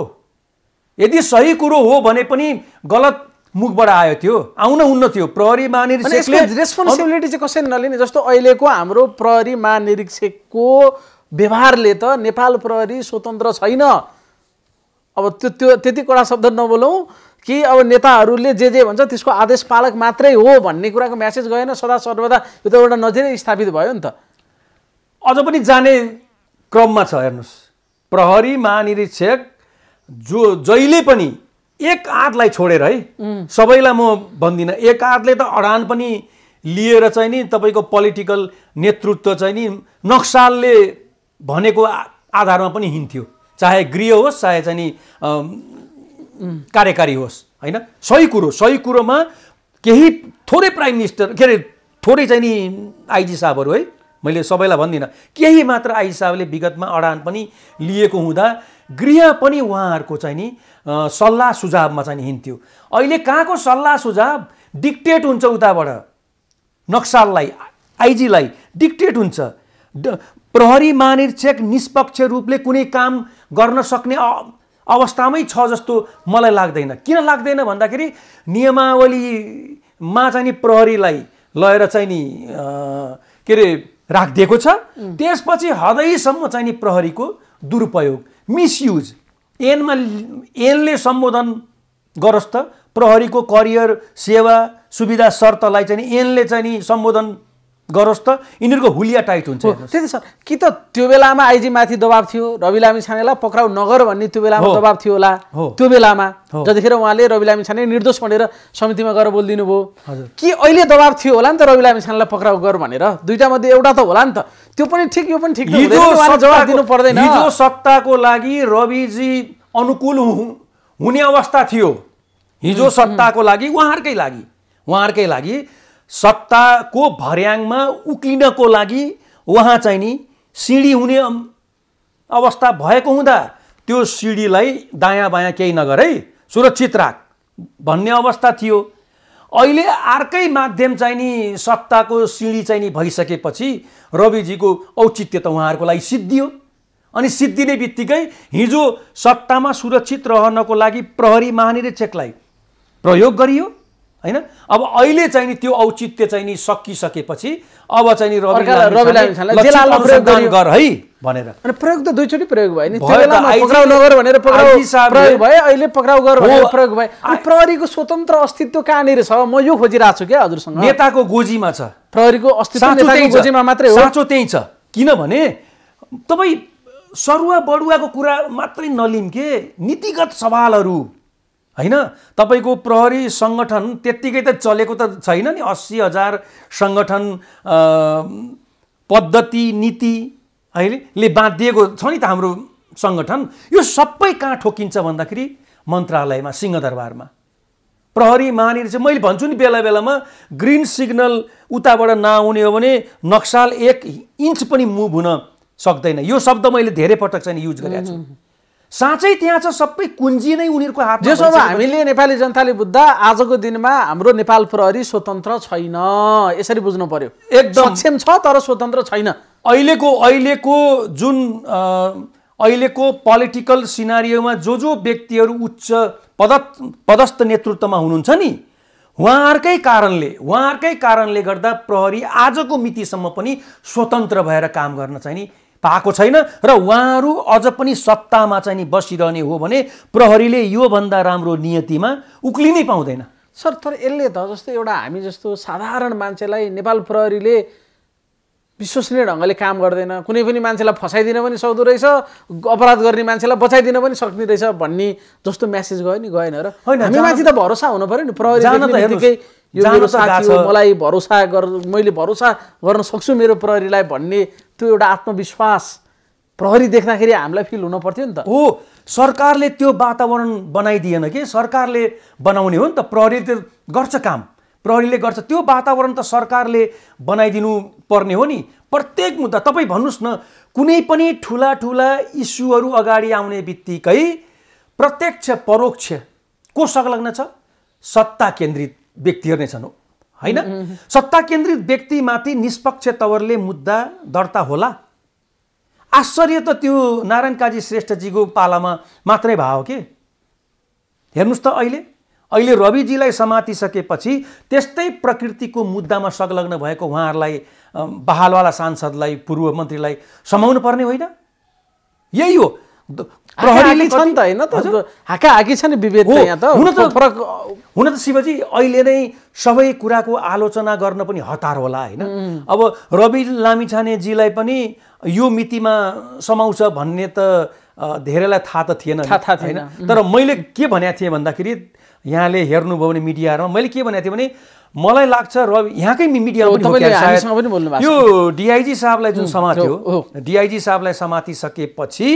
यदि सही कुरो हो भने पनि गलत मुखबाट आयो त्यो आउन हुन्न थियो प्रहरी महानिरीक्षकले रेस्पोन्सिबिलिटी चाहिँ कसरी नलिने जस्तो अहिलेको हाम्रो प्रहरी महानिरीक्षकको व्यवहारले त नेपाल प्रहरी स्वतन्त्र छैन अब त्यो त्यो त्यति कडा शब्द नबोलौँ कि अब नेताहरूले जे जे भन्छ त्यसको आदेश पालक मात्रै हो भन्ने कुराको म्यासेज गएन सदा सर्वदा यो त एउटा नजिरै स्थापित भयो नि त अझ पनि जाने क्रममा छ हेर्नुहोस् प्रहरी महानिरीक्षक जो जहिले पनि एक आधलाई छोडेर है सबैलाई म भन्दिनँ एक आधले त अडान पनि लिएर चाहिँ नि तपाईँको पोलिटिकल नेतृत्व चाहिँ नि नक्सालले भनेको आधारमा पनि हिँड्थ्यो चाहे गृह होस् चाहे चाहिँ नि कार्यकारी होस् होइन सही कुरो सही कुरोमा केही थोरै प्राइम मिनिस्टर के अरे थोरै चाहिँ नि आइजी साहबहरू है मैले सबैलाई भन्दिनँ केही मात्र आइजी साहबले विगतमा अडान पनि लिएको हुँदा गृह पनि उहाँहरूको चाहिँ नि सल्लाह सुझावमा चाहिँ हिँड्थ्यो अहिले कहाँको सल्लाह सुझाव डिक्टेट हुन्छ उताबाट नक्साललाई आइजीलाई डिक्टेट हुन्छ प्रहरी महानिरीक्षक निष्पक्ष रूपले कुनै काम गर्न सक्ने अवस्थामै छ जस्तो मलाई लाग्दैन किन लाग्दैन भन्दाखेरि नियमावलीमा चाहिँ नि प्रहरीलाई लगेर चाहिँ नि के अरे राखिदिएको छ त्यसपछि हदैसम्म चाहिँ नि प्रहरीको दुरुपयोग मिसयुज एनमा एनले सम्बोधन गरोस् त प्रहरीको करियर सेवा सुविधा शर्तलाई चाहिँ एनले चाहिँ नि सम्बोधन गरोस् त यिनीहरूको हुलिया टाइट हुन्छ त्यही सर कि त त्यो बेलामा आइजी माथि दबाब थियो रवि लामी छानेलाई पक्राउ नगर भन्ने त्यो बेलामा दबाब थियो होला त्यो बेलामा जतिखेर उहाँले रवि लामी छाने निर्दोष भनेर समितिमा गएर बोलिदिनु भयो कि अहिले दबाब थियो होला नि त रवि लामी छानेलाई पक्राउ गर भनेर दुइटा मध्ये एउटा त होला नि त त्यो पनि ठिक यो पनि ठिक जवाब दिनु पर्दैन हिजो सत्ताको लागि रविजी अनुकूल हुने अवस्था थियो हिजो सत्ताको लागि उहाँहरूकै लागि उहाँहरूकै लागि सत्ताको भर्याङमा उक्लिनको लागि उहाँ चाहिँ नि सिँढी हुने अवस्था भएको हुँदा त्यो सिँढीलाई दायाँ बायाँ केही नगर है सुरक्षित राख भन्ने अवस्था थियो अहिले अर्कै माध्यम चाहिँ नि सत्ताको सिँढी चाहिँ नि भइसकेपछि रविजीको औचित्य त उहाँहरूको लागि सिद्धियो अनि सिद्धिने बित्तिकै हिजो सत्तामा सुरक्षित रहनको लागि प्रहरी महानिरीक्षकलाई प्रयोग गरियो होइन अब अहिले चाहिँ नि त्यो औचित्य चाहिँ नि सकिसकेपछि अब चाहिँ नि रवि गर है भनेर अनि प्रयोग त दुईचोटि प्रयोग भयो नि पक्राउ नगर भनेर प्रयोग भयो अहिले पक्राउ गर भनेर प्रयोग भयो अनि प्रहरीको स्वतन्त्र अस्तित्व कहाँनिर छ म यो खोजिरहेको छु क्या हजुरसँग नेताको गोजीमा छ प्रहरीको अस्तित्व गोजीमा मात्रै हो साँचो त्यही छ किनभने तपाईँ सरुवा बडुवाको कुरा मात्रै नलिम के नीतिगत सवालहरू होइन तपाईँको प्रहरी सङ्गठन त्यत्तिकै त चलेको त छैन नि अस्सी हजार सङ्गठन पद्धति नीति अहिले बाँधिएको छ नि त हाम्रो सङ्गठन यो सबै कहाँ ठोकिन्छ भन्दाखेरि मन्त्रालयमा सिंहदरबारमा प्रहरी चाहिँ मैले भन्छु नि बेला बेलामा ग्रिन सिग्नल उताबाट नआउने हो भने नक्साल एक इन्च पनि मुभ हुन सक्दैन यो शब्द मैले धेरै पटक चाहिँ युज गरेको छु साँच्चै त्यहाँ छ सबै कुञ्जी नै उनीहरूको हात जसमा हामीले नेपाली जनताले बुझ्दा आजको दिनमा हाम्रो नेपाल प्रहरी स्वतन्त्र छैन यसरी बुझ्नु पर्यो एकदम सक्षम छ तर स्वतन्त्र छैन अहिलेको अहिलेको जुन अहिलेको पोलिटिकल सिनारीमा जो जो व्यक्तिहरू उच्च पद पदस्थ नेतृत्वमा हुनुहुन्छ नि उहाँहरूकै कारणले उहाँहरूकै कारणले गर्दा प्रहरी आजको मितिसम्म पनि स्वतन्त्र भएर काम गर्न चाहिँ नि पाएको छैन र उहाँहरू अझ पनि सत्तामा चाहिँ नि बसिरहने हो भने प्रहरीले योभन्दा राम्रो नियतिमा उक्लिनै पाउँदैन सर तर यसले त जस्तो एउटा हामी जस्तो साधारण मान्छेलाई नेपाल प्रहरीले विश्वसनीय ढङ्गले काम गर्दैन कुनै पनि मान्छेलाई फसाइदिन पनि सक्दो रहेछ अपराध गर्ने मान्छेलाई बचाइदिन पनि सक्ने रहेछ भन्ने जस्तो म्यासेज गयो नि गएन र हामी माथि त भरोसा हुनु पऱ्यो नि प्रहरी यो मेरो साथी हो मलाई भरोसा गर मैले भरोसा गर्न सक्छु मेरो प्रहरीलाई भन्ने त्यो एउटा आत्मविश्वास प्रहरी देख्दाखेरि हामीलाई फिल हुन पर्थ्यो नि त हो सरकारले त्यो वातावरण बनाइदिएन कि सरकारले बनाउने हो नि त त गर्छ काम प्रहरीले गर्छ त्यो वातावरण त सरकारले बनाइदिनु पर्ने हो नि प्रत्येक मुद्दा तपाईँ भन्नुहोस् न कुनै पनि ठुला ठुला इस्युहरू अगाडि आउने बित्तिकै प्रत्यक्ष परोक्ष को संलग्न छ सत्ता केन्द्रित व्यक्तिहरू नै छन् होइन सत्ता केन्द्रित व्यक्तिमाथि निष्पक्ष तवरले मुद्दा दर्ता होला आश्चर्य त त्यो नारायण काजी श्रेष्ठजीको पालामा मात्रै भयो के हेर्नुहोस् त अहिले अहिले रविजीलाई समातिसकेपछि त्यस्तै प्रकृतिको मुद्दामा संलग्न भएको उहाँहरूलाई बहालवाला सांसदलाई पूर्व मन्त्रीलाई समाउनु पर्ने होइन यही हो प्रहरीले छन् त होइन त हाका हाकी छन् विभेद यहाँ त हुन त फरक हुन त शिवजी अहिले नै सबै कुराको आलोचना गर्न पनि हतार होला होइन अब रवि लामिछानेजीलाई पनि यो मितिमा समाउँछ भन्ने त धेरैलाई थाहा त थिएन थाहा थिएन तर मैले के भनेको थिएँ भन्दाखेरि यहाँले हेर्नुभयो भने मिडियाहरूमा मैले के भनेको थिएँ भने मलाई लाग्छ र यहाँकै मिडियामा यो डिआइजी साहबलाई जुन समात्यो डिआइजी साहबलाई समातिसकेपछि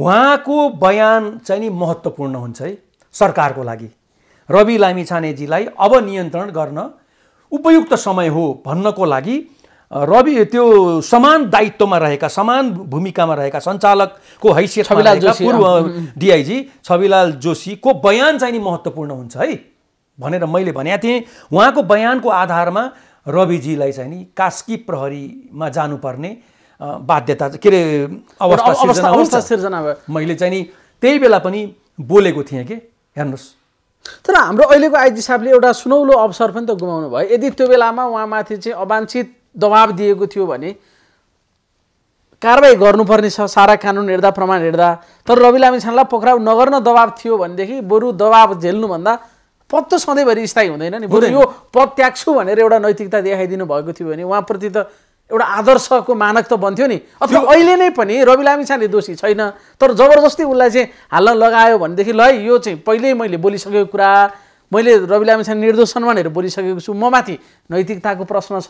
उहाँको बयान चाहिँ नि महत्त्वपूर्ण हुन्छ है सरकारको लागि रवि लामिछानेजीलाई अब नियन्त्रण गर्न उपयुक्त समय हो भन्नको लागि रवि त्यो समान दायित्वमा रहेका समान भूमिकामा रहेका सञ्चालकको हैसियत पूर्व डिआइजी छविलाल जोशीको बयान चाहिँ नि महत्त्वपूर्ण हुन्छ है भनेर मैले भनेको थिएँ उहाँको बयानको आधारमा रविजीलाई चाहिँ नि कास्की प्रहरीमा जानुपर्ने बाध्यता के अरे अवस्था अवस्था सिर्जना मैले चाहिँ नि त्यही बेला पनि बोलेको थिएँ कि हेर्नुहोस् तर हाम्रो अहिलेको आइजी साहबले एउटा सुनौलो अवसर पनि त गुमाउनु भयो यदि त्यो बेलामा उहाँमाथि चाहिँ अवाञ्छित दबाब दिएको थियो भने कारवाही गर्नुपर्ने छ सारा कानुन हेर्दा प्रमाण हेर्दा तर रवि लामिछानेलाई पक्राउ नगर्न दबाब थियो भनेदेखि बरु दबाब झेल्नुभन्दा पद त सधैँभरि स्थायी हुँदैन नि बरु यो पद त्याग्छु भनेर एउटा नैतिकता देखाइदिनु भएको थियो भने उहाँप्रति त एउटा आदर्शको मानक त बन्थ्यो नि अथवा अहिले नै पनि रवि लामिछाने दोषी छैन तर जबरजस्ती उसलाई चाहिँ हाल्न लगायो भनेदेखि ल यो चाहिँ पहिल्यै मैले बोलिसकेको कुरा मैले रवि लामिछाने निर्दोषण भनेर बोलिसकेको छु म माथि नैतिकताको प्रश्न छ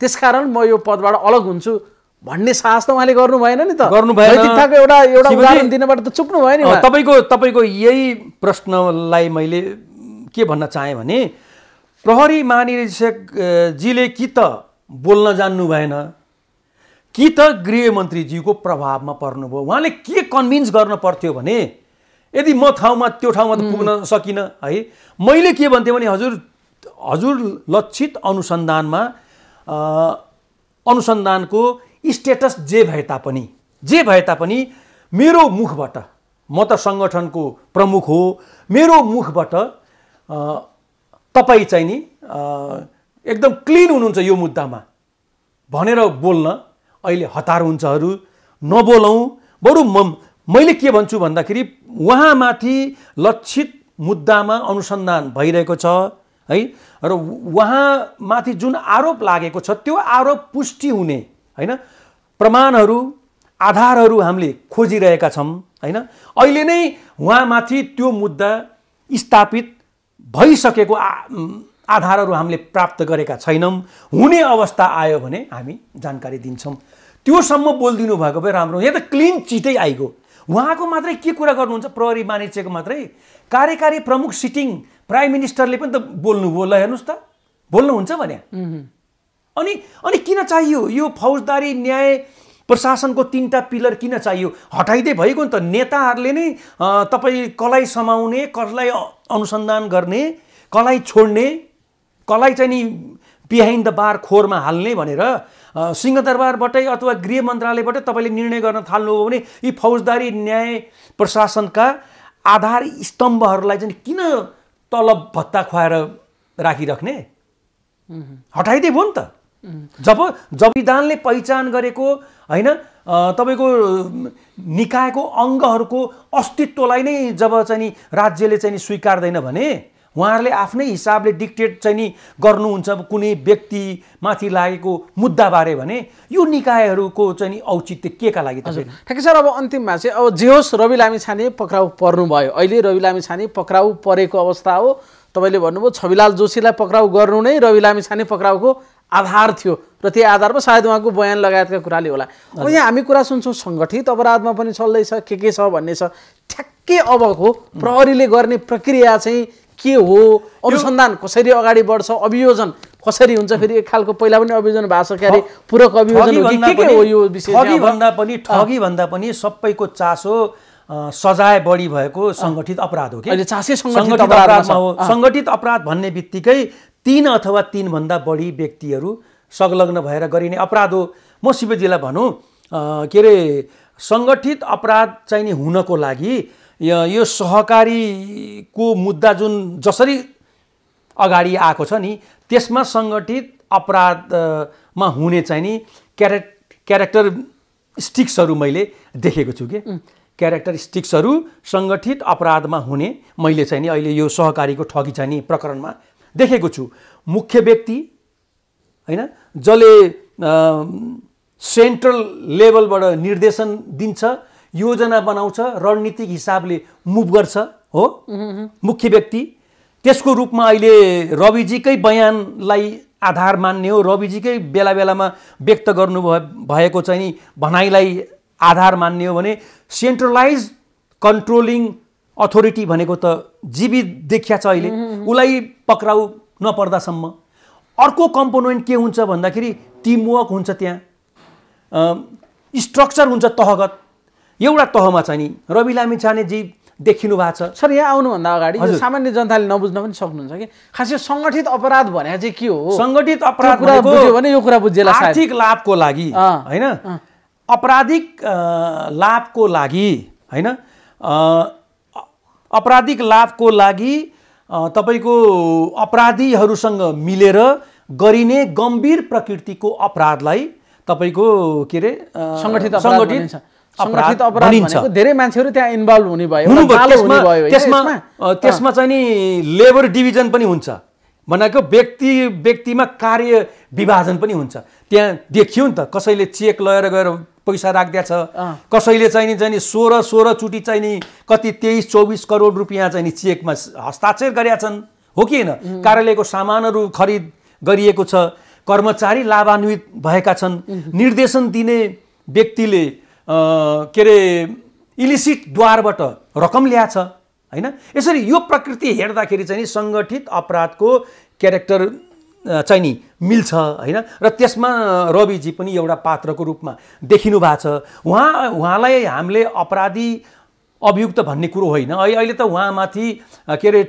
त्यसकारण म यो पदबाट अलग हुन्छु भन्ने साहस त उहाँले गर्नु भएन नि त गर्नु भएन नैतिकताको एउटा एउटा उदाहरण दिनबाट त चुक्नु भयो नि तपाईँको तपाईँको यही प्रश्नलाई मैले के भन्न चाहेँ भने प्रहरी महानिरीक्षकजीले कि त बोल्न जान्नु भएन कि त गृहमन्त्रीज्यूको प्रभावमा पर्नुभयो उहाँले के कन्भिन्स गर्न पर्थ्यो भने यदि म ठाउँमा त्यो ठाउँमा त पुग्न सकिनँ है मैले के भन्थेँ भने हजुर हजुर लक्षित अनुसन्धानमा अनुसन्धानको स्टेटस जे भए तापनि जे भए तापनि मेरो मुखबाट म त सङ्गठनको प्रमुख हो मेरो मुखबाट तपाईँ चाहिँ नि एकदम क्लिन हुनुहुन्छ यो मुद्दामा भनेर बोल्न अहिले हतार हुन्छहरू नबोलौँ बरु म मैले के भन्छु भन्दाखेरि उहाँमाथि लक्षित मुद्दामा अनुसन्धान भइरहेको छ है र उहाँमाथि जुन आरोप लागेको छ त्यो आरोप पुष्टि हुने होइन प्रमाणहरू आधारहरू हामीले खोजिरहेका छौँ होइन अहिले नै उहाँमाथि त्यो मुद्दा स्थापित भइसकेको आधारहरू हामीले प्राप्त गरेका छैनौँ हुने अवस्था आयो भने हामी जानकारी दिन्छौँ त्योसम्म बोलिदिनु भएको भए राम्रो यहाँ त क्लिन चिटै आइगयो उहाँको मात्रै के कुरा गर्नुहुन्छ प्रहरी वाणिज्यको मात्रै कार्यकारी प्रमुख सिटिङ प्राइम मिनिस्टरले पनि त बोल्नु हो ल हेर्नुहोस् त बोल्नुहुन्छ भने अनि अनि किन चाहियो यो फौजदारी न्याय प्रशासनको तिनवटा पिलर किन चाहियो हटाइदिए भइगयो नि त नेताहरूले नै तपाईँ कसलाई समाउने कसलाई अनुसन्धान गर्ने कसलाई छोड्ने कसलाई चाहिँ नि बिहाइन्ड द बार खोरमा हाल्ने भनेर सिंहदरबारबाटै अथवा गृह मन्त्रालयबाटै तपाईँले निर्णय गर्न थाल्नुभयो भने यी फौजदारी न्याय प्रशासनका आधार स्तम्भहरूलाई चाहिँ किन तलब भत्ता खुवाएर राखिराख्ने हटाइदिए भयो नि त जब विधानले पहिचान गरेको होइन तपाईँको निकायको अङ्गहरूको अस्तित्वलाई नै जब चाहिँ राज्यले चाहिँ स्वीकार्दैन भने उहाँहरूले आफ्नै हिसाबले डिक्टेट चाहिँ नि गर्नुहुन्छ कुनै व्यक्तिमाथि लागेको मुद्दाबारे भने यो निकायहरूको चाहिँ नि औचित्य के का लागि हजुर ठ्याक्कै सर अब अन्तिममा चाहिँ अब जे होस् रवि लामी छाने पक्राउ पर्नुभयो अहिले रवि लामी छाने पक्राउ परेको अवस्था हो तपाईँले भन्नुभयो छविलाल जोशीलाई पक्राउ गर्नु नै रवि लामी छाने पक्राउको आधार थियो र त्यही आधारमा सायद उहाँको बयान लगायतका कुराले होला अब यहाँ हामी कुरा सुन्छौँ सङ्गठित अपराधमा पनि चल्दैछ के के छ भन्ने छ ठ्याक्कै अबको प्रहरीले गर्ने प्रक्रिया चाहिँ के हो अनुसन्धान कसरी अगाडि बढ्छ अभियोजन कसरी हुन्छ फेरि एक खालको पहिला पनि अभियोजन भएको छ क्यारे पूरक अभियोजन हो के के यो भन्दा पनि ठगीभन्दा पनि सबैको चासो सजाय बढी भएको सङ्गठित अपराध हो कि चासै सङ्गठित अपराधमा हो सङ्गठित अपराध भन्ने बित्तिकै तिन अथवा तिनभन्दा बढी व्यक्तिहरू संलग्न भएर गरिने अपराध हो म शिवजीलाई भनौँ के अरे सङ्गठित अपराध चाहिँ नि हुनको लागि यो सहकारीको मुद्दा जुन जसरी अगाडि आएको छ नि त्यसमा सङ्गठित अपराधमा हुने चाहिँ नि क्यारे क्यारेक्टर स्टिक्सहरू मैले देखेको छु कि क्यारेक्टर स्टिक्सहरू सङ्गठित अपराधमा हुने मैले चाहिँ नि अहिले यो सहकारीको ठगी चाहिँ नि प्रकरणमा देखेको छु मुख्य व्यक्ति होइन जसले सेन्ट्रल लेभलबाट निर्देशन दिन्छ योजना बनाउँछ रणनीतिक हिसाबले मुभ गर्छ हो मुख्य व्यक्ति त्यसको रूपमा अहिले रविजीकै बयानलाई आधार मान्ने हो रविजीकै बेला बेलामा व्यक्त गर्नु भएको चाहिँ नि भनाइलाई आधार मान्ने हो भने सेन्ट्रलाइज कन्ट्रोलिङ अथोरिटी भनेको त जीवित देखिया छ अहिले उसलाई पक्राउ नपर्दासम्म अर्को कम्पोनेन्ट के हुन्छ भन्दाखेरि टिमवर्क हुन्छ त्यहाँ स्ट्रक्चर हुन्छ तहगत एउटा तहमा चाहिँ नि रवि लामी छानेजी देखिनु भएको छ सर यहाँ आउनुभन्दा अगाडि सामान्य जनताले नबुझ्न पनि सक्नुहुन्छ कि खासै सङ्गठित अपराध भने चाहिँ के हो सङ्गठित अपराध कुरा बुझ्यो भने यो कुरा बुझेला आर्थिक लाभको लागि होइन अपराधिक लाभको लागि होइन अपराधिक लाभको लागि तपाईँको अपराधीहरूसँग मिलेर गरिने गम्भीर प्रकृतिको अपराधलाई तपाईँको के अरे सङ्गठित सङ्गठित अपराध भनेको धेरै मान्छेहरू त्यहाँ इन्भल्भ हुने भयो त्यसमा त्यसमा चाहिँ नि लेबर डिभिजन पनि हुन्छ भनेको व्यक्ति व्यक्तिमा कार्य विभाजन पनि हुन्छ त्यहाँ देखियो नि त कसैले चेक लगेर गएर पैसा छ कसैले चाहिँ नि चाहिँ नि सोह्र सोह्रचोटि चाहिँ नि कति तेइस चौबिस करोड रुपियाँ चाहिँ नि चेकमा हस्ताक्षर गरेका छन् हो कि होइन कार्यालयको सामानहरू खरिद गरिएको छ कर्मचारी लाभान्वित भएका छन् निर्देशन दिने व्यक्तिले के अरे द्वारबाट रकम ल्याएछ होइन यसरी यो प्रकृति हेर्दाखेरि चाहिँ नि सङ्गठित अपराधको क्यारेक्टर चाहिँ नि मिल्छ होइन र त्यसमा रविजी पनि एउटा पात्रको रूपमा देखिनु भएको छ उहाँ उहाँलाई हामीले अपराधी अभियुक्त भन्ने कुरो होइन अहिले अहिले त उहाँमाथि के अरे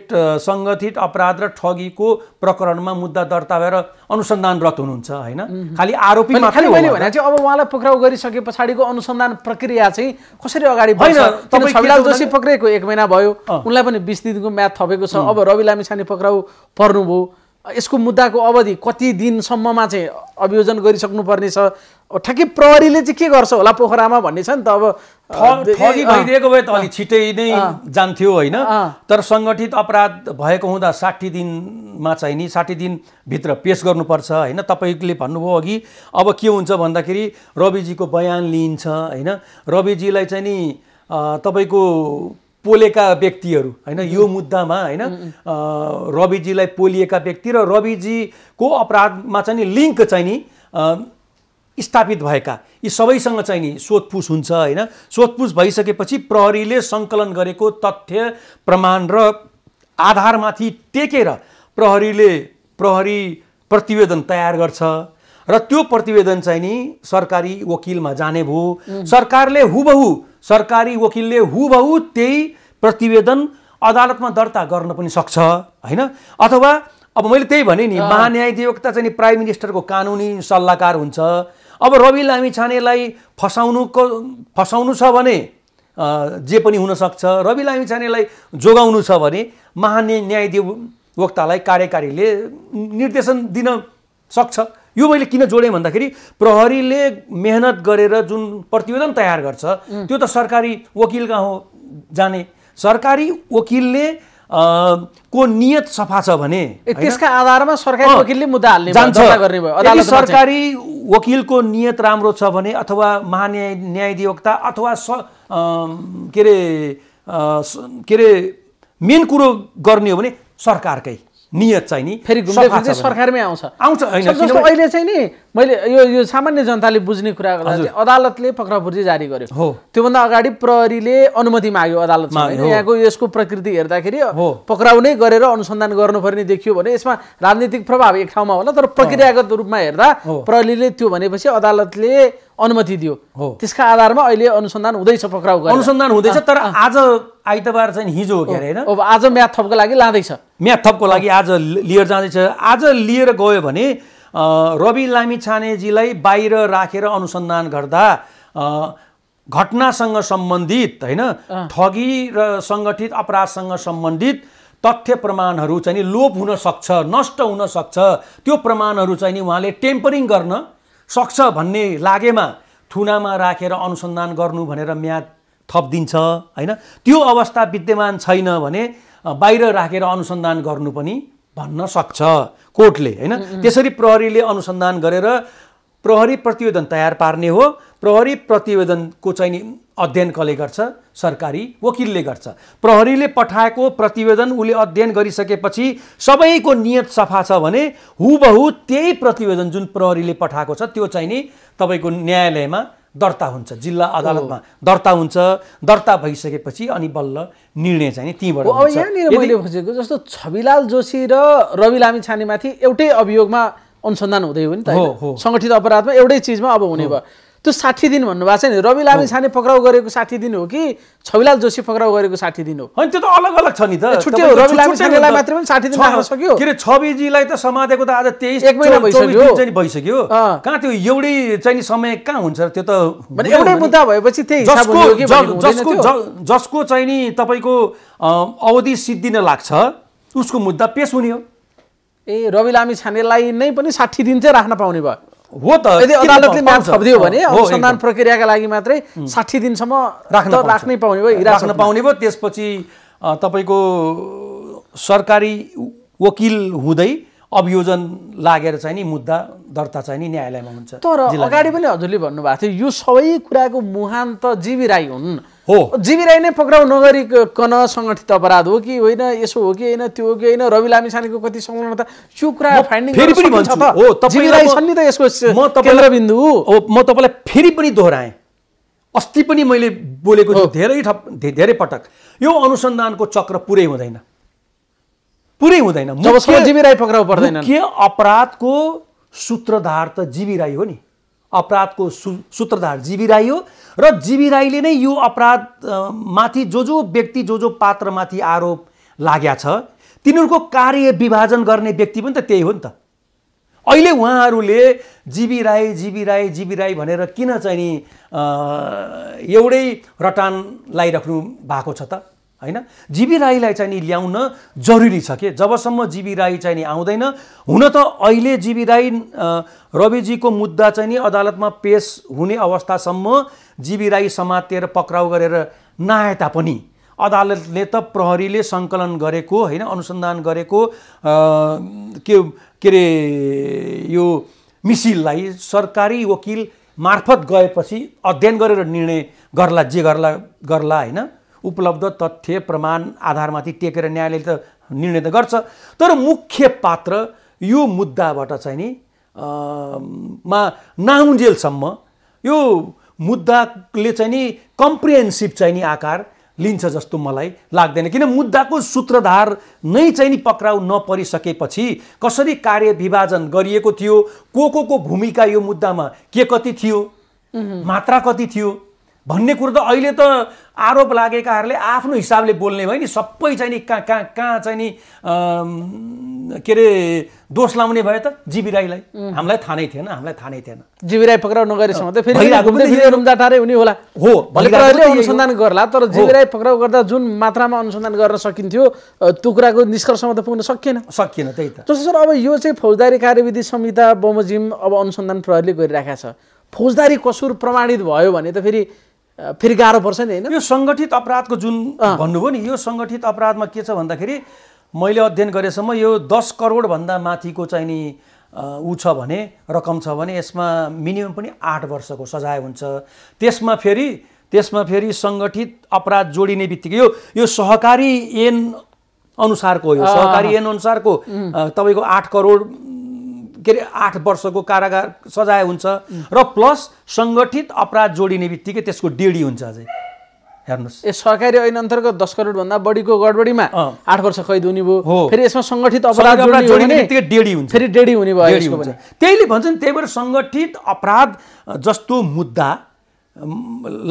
सङ्गठित अपराध र ठगीको प्रकरणमा मुद्दा दर्ता भएर अनुसन्धानरत हुनुहुन्छ होइन खालि आरोपी खालि मैले भने चाहिँ अब उहाँलाई पक्राउ गरिसके पछाडिको अनुसन्धान प्रक्रिया चाहिँ कसरी अगाडि बढ्छ तपाईँ जोशी पक्रिएको एक महिना भयो उनलाई पनि बिस दिनको म्याद थपेको छ अब रवि लामिछाने पक्राउ पर्नुभयो यसको मुद्दाको अवधि कति दिनसम्ममा चाहिँ अभियोजन गरिसक्नुपर्ने छ ठ्याक्कै प्रहरीले चाहिँ के गर्छ होला पोखरामा भन्ने छ नि त अब भइदिएको भए त अलिक छिटै नै जान्थ्यो होइन तर सङ्गठित अपराध भएको हुँदा साठी दिनमा चाहिँ नि साठी दिनभित्र पेस गर्नुपर्छ होइन तपाईँले भन्नुभयो अघि अब के हुन्छ भन्दाखेरि रविजीको बयान लिइन्छ होइन रविजीलाई चाहिँ नि तपाईँको पोलेका व्यक्तिहरू होइन यो मुद्दामा होइन रविजीलाई पोलिएका व्यक्ति र रविजीको अपराधमा चाहिँ नि लिङ्क चाहिँ नि स्थापित भएका यी सबैसँग चाहिँ नि सोधपुछ हुन्छ होइन सोधपुछ भइसकेपछि प्रहरीले सङ्कलन गरेको तथ्य प्रमाण र आधारमाथि टेकेर प्रहरीले प्रहरी प्रतिवेदन तयार गर्छ र त्यो प्रतिवेदन चाहिँ नि सरकारी वकिलमा जाने भयो सरकारले हुबहु सरकारी वकिलले हुबहु त्यही प्रतिवेदन अदालतमा दर्ता गर्न पनि सक्छ होइन अथवा अब मैले त्यही भने नि महान्यायाधिवक्ता चाहिँ प्राइम मिनिस्टरको कानुनी सल्लाहकार हुन्छ अब रवि लामी छानेलाई फसाउनुको फसाउनु छ भने जे पनि हुनसक्छ रवि लामी छानेलाई जोगाउनु छ भने महान्याय न्यायाधिवक्तालाई कार्यकारीले निर्देशन दिन सक्छ यो मैले किन जोडेँ भन्दाखेरि प्रहरीले मेहनत गरेर जुन प्रतिवेदन तयार गर्छ त्यो त सरकारी वकिल कहाँ हो जाने सरकारी वकिलले को नियत सफा छ भने त्यसका आधारमा सरकारी वकिलले मुद्दा हाल्ने जान्छ सरकारी वकिलको नियत राम्रो छ भने अथवा महान्याय न्यायाधिवक्ता अथवा स के अरे के अरे मेन कुरो गर्ने हो भने सरकारकै नियत चाहिँ नि फेरि सरकारमै आउँछ आउँछ होइन अहिले चाहिँ नि मैले यो यो सामान्य जनताले बुझ्ने कुरा गर्दा अदालतले पक्राउ पुर्जी जारी गर्यो हो त्योभन्दा अगाडि प्रहरीले अनुमति माग्यो अदालतमा यहाँको यसको प्रकृति हेर्दाखेरि पक्राउ नै गरेर अनुसन्धान गर्नुपर्ने देखियो भने यसमा राजनीतिक प्रभाव एक ठाउँमा होला तर प्रक्रियागत रूपमा हेर्दा प्रहरीले त्यो भनेपछि अदालतले अनुमति दियो त्यसका आधारमा अहिले अनुसन्धान हुँदैछ पक्राउ अनुसन्धान हुँदैछ तर आज आइतबार चाहिँ हिजो हो के होइन अब आज म्याथ थपको लागि लाँदैछ म्याथ थपको लागि आज लिएर जाँदैछ आज लिएर गयो भने रवि लामिछानेजीलाई बाहिर राखेर अनुसन्धान गर्दा घटनासँग सम्बन्धित होइन ठगी र सङ्गठित अपराधसँग सम्बन्धित तथ्य प्रमाणहरू चाहिँ नि लोप हुनसक्छ नष्ट हुनसक्छ त्यो प्रमाणहरू चाहिँ नि उहाँले टेम्परिङ गर्न सक्छ भन्ने लागेमा थुनामा राखेर अनुसन्धान गर्नु भनेर म्याद थपिदिन्छ होइन त्यो अवस्था विद्यमान छैन भने बाहिर राखेर अनुसन्धान गर्नु पनि भन्न सक्छ कोर्टले होइन त्यसरी प्रहरीले अनुसन्धान गरेर प्रहरी प्रतिवेदन तयार पार्ने हो प्रहरी प्रतिवेदनको चाहिँ नि अध्ययन कसले गर्छ सरकारी वकिलले गर्छ प्रहरीले पठाएको प्रतिवेदन उसले अध्ययन गरिसकेपछि सबैको नियत सफा छ भने हुबहु त्यही प्रतिवेदन जुन प्रहरीले पठाएको छ त्यो चाहिँ नि तपाईँको न्यायालयमा दर्ता हुन्छ जिल्ला अदालतमा दर्ता हुन्छ दर्ता भइसकेपछि अनि बल्ल निर्णय चाहिँ त्यहीँबाट अब यहाँनिर मैले खोजेको जस्तो छविलाल जोशी र रवि लामी छानेमाथि एउटै अभियोगमा अनुसन्धान हुँदै हो नि त हो सङ्गठित अपराधमा एउटै चिजमा अब हुने भयो त्यो साठी दिन भन्नुभएको छ नि रवि लामी छाने पक्राउ गरेको साठी दिन हो कि छविलाल जोशी पक्राउ गरेको साठी दिन हो अनि त्यो त अलग अलग छ नि त छुट्टै हो रवि छानेलाई मात्रै पनि साठी दिन राख्न सक्यो के अरे छविजीलाई त समातेको त आज तेइस एक महिना भइसक्यो चाहिँ भइसक्यो कहाँ त्यो एउटै चाहिँ समय कहाँ हुन्छ त्यो त एउटै मुद्दा भएपछि त्यही जसको जसको चाहिँ नि तपाईँको अवधि सिद्धिन लाग्छ उसको मुद्दा पेस हुने हो ए रवि लामी छानेलाई नै पनि साठी दिन चाहिँ राख्न पाउने भयो हो त यदि अदालतले माग थपिदियो भने अनुसन्धान प्रक्रियाका लागि मात्रै साठी दिनसम्म राख्न राख्नै पाउने भयो राख्न पाउने भयो त्यसपछि तपाईँको सरकारी वकिल हुँदै अभियोजन लागेर चाहिँ नि मुद्दा दर्ता चाहिँ नि न्यायालयमा हुन्छ तर अगाडि पनि हजुरले भन्नुभएको थियो यो सबै कुराको मुहान त जीवी राई हुन् हो राई नै पक्राउ नगरिकन सङ्गठित अपराध हो कि होइन यसो हो कि होइन त्यो हो कि होइन रवि लामिसानेको कति संलग्नता त्यो कुरा फाइन्डिङ हो छन् नि त यसको केन्द्रबिन्दु हो म तपाईँलाई फेरि पनि दोहोऱ्याएँ अस्ति पनि मैले बोलेको छु धेरै ठप धेरै पटक यो अनुसन्धानको चक्र पुरै हुँदैन पुरै हुँदैन राई पक्राउ पर्दैन के अपराधको सूत्रधार त जीवी राई हो नि अपराधको सूत्रधार जीवी राई हो र जीवी राईले नै यो अपराध माथि जो जो व्यक्ति जो जो पात्रमाथि आरोप लाग्या छ तिनीहरूको कार्य विभाजन गर्ने व्यक्ति पनि त त्यही हो नि त अहिले उहाँहरूले जीवी राई जीवी राई जीवी राई भनेर किन चाहिँ नि एउटै रटान लगाइराख्नु भएको छ त होइन जीवी राईलाई चाहिँ नि ल्याउन जरुरी छ के जबसम्म जीवी राई चाहिँ नि आउँदैन हुन त अहिले जीवी राई रविजीको मुद्दा चाहिँ नि अदालतमा पेस हुने अवस्थासम्म जीवी राई समातेर पक्राउ गरेर नआए तापनि अदालतले त प्रहरीले सङ्कलन गरेको होइन अनुसन्धान गरेको के के अरे यो मिसिललाई सरकारी वकिल मार्फत गएपछि अध्ययन गरेर निर्णय गर्ला जे गर्ला गर्ला होइन उपलब्ध तथ्य प्रमाण आधारमाथि टेकेर न्यायालयले त निर्णय त गर्छ तर मुख्य पात्र यो मुद्दाबाट चाहिँ नि मा नाहुन्जेलसम्म यो मुद्दाले चाहिँ नि कम्प्रिहेन्सिभ चाहिँ नि आकार लिन्छ जस्तो मलाई लाग्दैन किन मुद्दाको सूत्रधार नै चाहिँ नि पक्राउ नपरिसकेपछि कसरी कार्य विभाजन गरिएको थियो को को को भूमिका यो मुद्दामा के कति थियो मात्रा कति थियो भन्ने कुरो त अहिले त आरोप लागेकाहरूले आफ्नो हिसाबले बोल्ने भयो नि सबै चाहिँ नि कहाँ कहाँ कहाँ चाहिँ नि के अरे दोष लाउने भयो त जिबी राईलाई हामीलाई थाहा नै थिएन हामीलाई थाहा नै थिएन जिबी राई पक्राउ नगरेसम्म त फेरि रुम्जाटारै हुने होला हो अनुसन्धान गर्ला तर जिबी राई पक्राउ गर्दा जुन मात्रामा अनुसन्धान गर्न सकिन्थ्यो त्यो कुराको निष्कर्षमा त पुग्न सकिएन सकिएन त्यही त जस्तो सर अब यो चाहिँ फौजदारी कार्यविधि संहिता बमोजिम अब अनुसन्धान प्रहरीले गरिरहेको छ फौजदारी कसुर प्रमाणित भयो भने त फेरि फेरि गाह्रो पर्छ नि होइन यो सङ्गठित अपराधको जुन भन्नुभयो नि यो सङ्गठित अपराधमा के छ भन्दाखेरि मैले अध्ययन गरेसम्म यो दस करोडभन्दा माथिको चाहिँ नि ऊ छ भने रकम छ भने यसमा मिनिमम पनि आठ वर्षको सजाय हुन्छ त्यसमा फेरि त्यसमा फेरि सङ्गठित अपराध जोडिने बित्तिकै यो यो सहकारी एन अनुसारको यो सहकारी एन अनुसारको तपाईँको आठ करोड के अरे आठ वर्षको कारागार सजाय हुन्छ र प्लस सङ्गठित अपराध जोडिने बित्तिकै त्यसको डिडी हुन्छ अझै हेर्नुहोस् ए सरकारी ऐन अन्तर्गत दस करोडभन्दा बढीको गडबडीमा आठ वर्ष कैद हुने भयो हो फेरि यसमा सङ्गठित अपराध जोडिने डेडी हुन्छ फेरि डेडी हुने भयो त्यहीले भन्छ नि त्यही भएर सङ्गठित अपराध जस्तो मुद्दा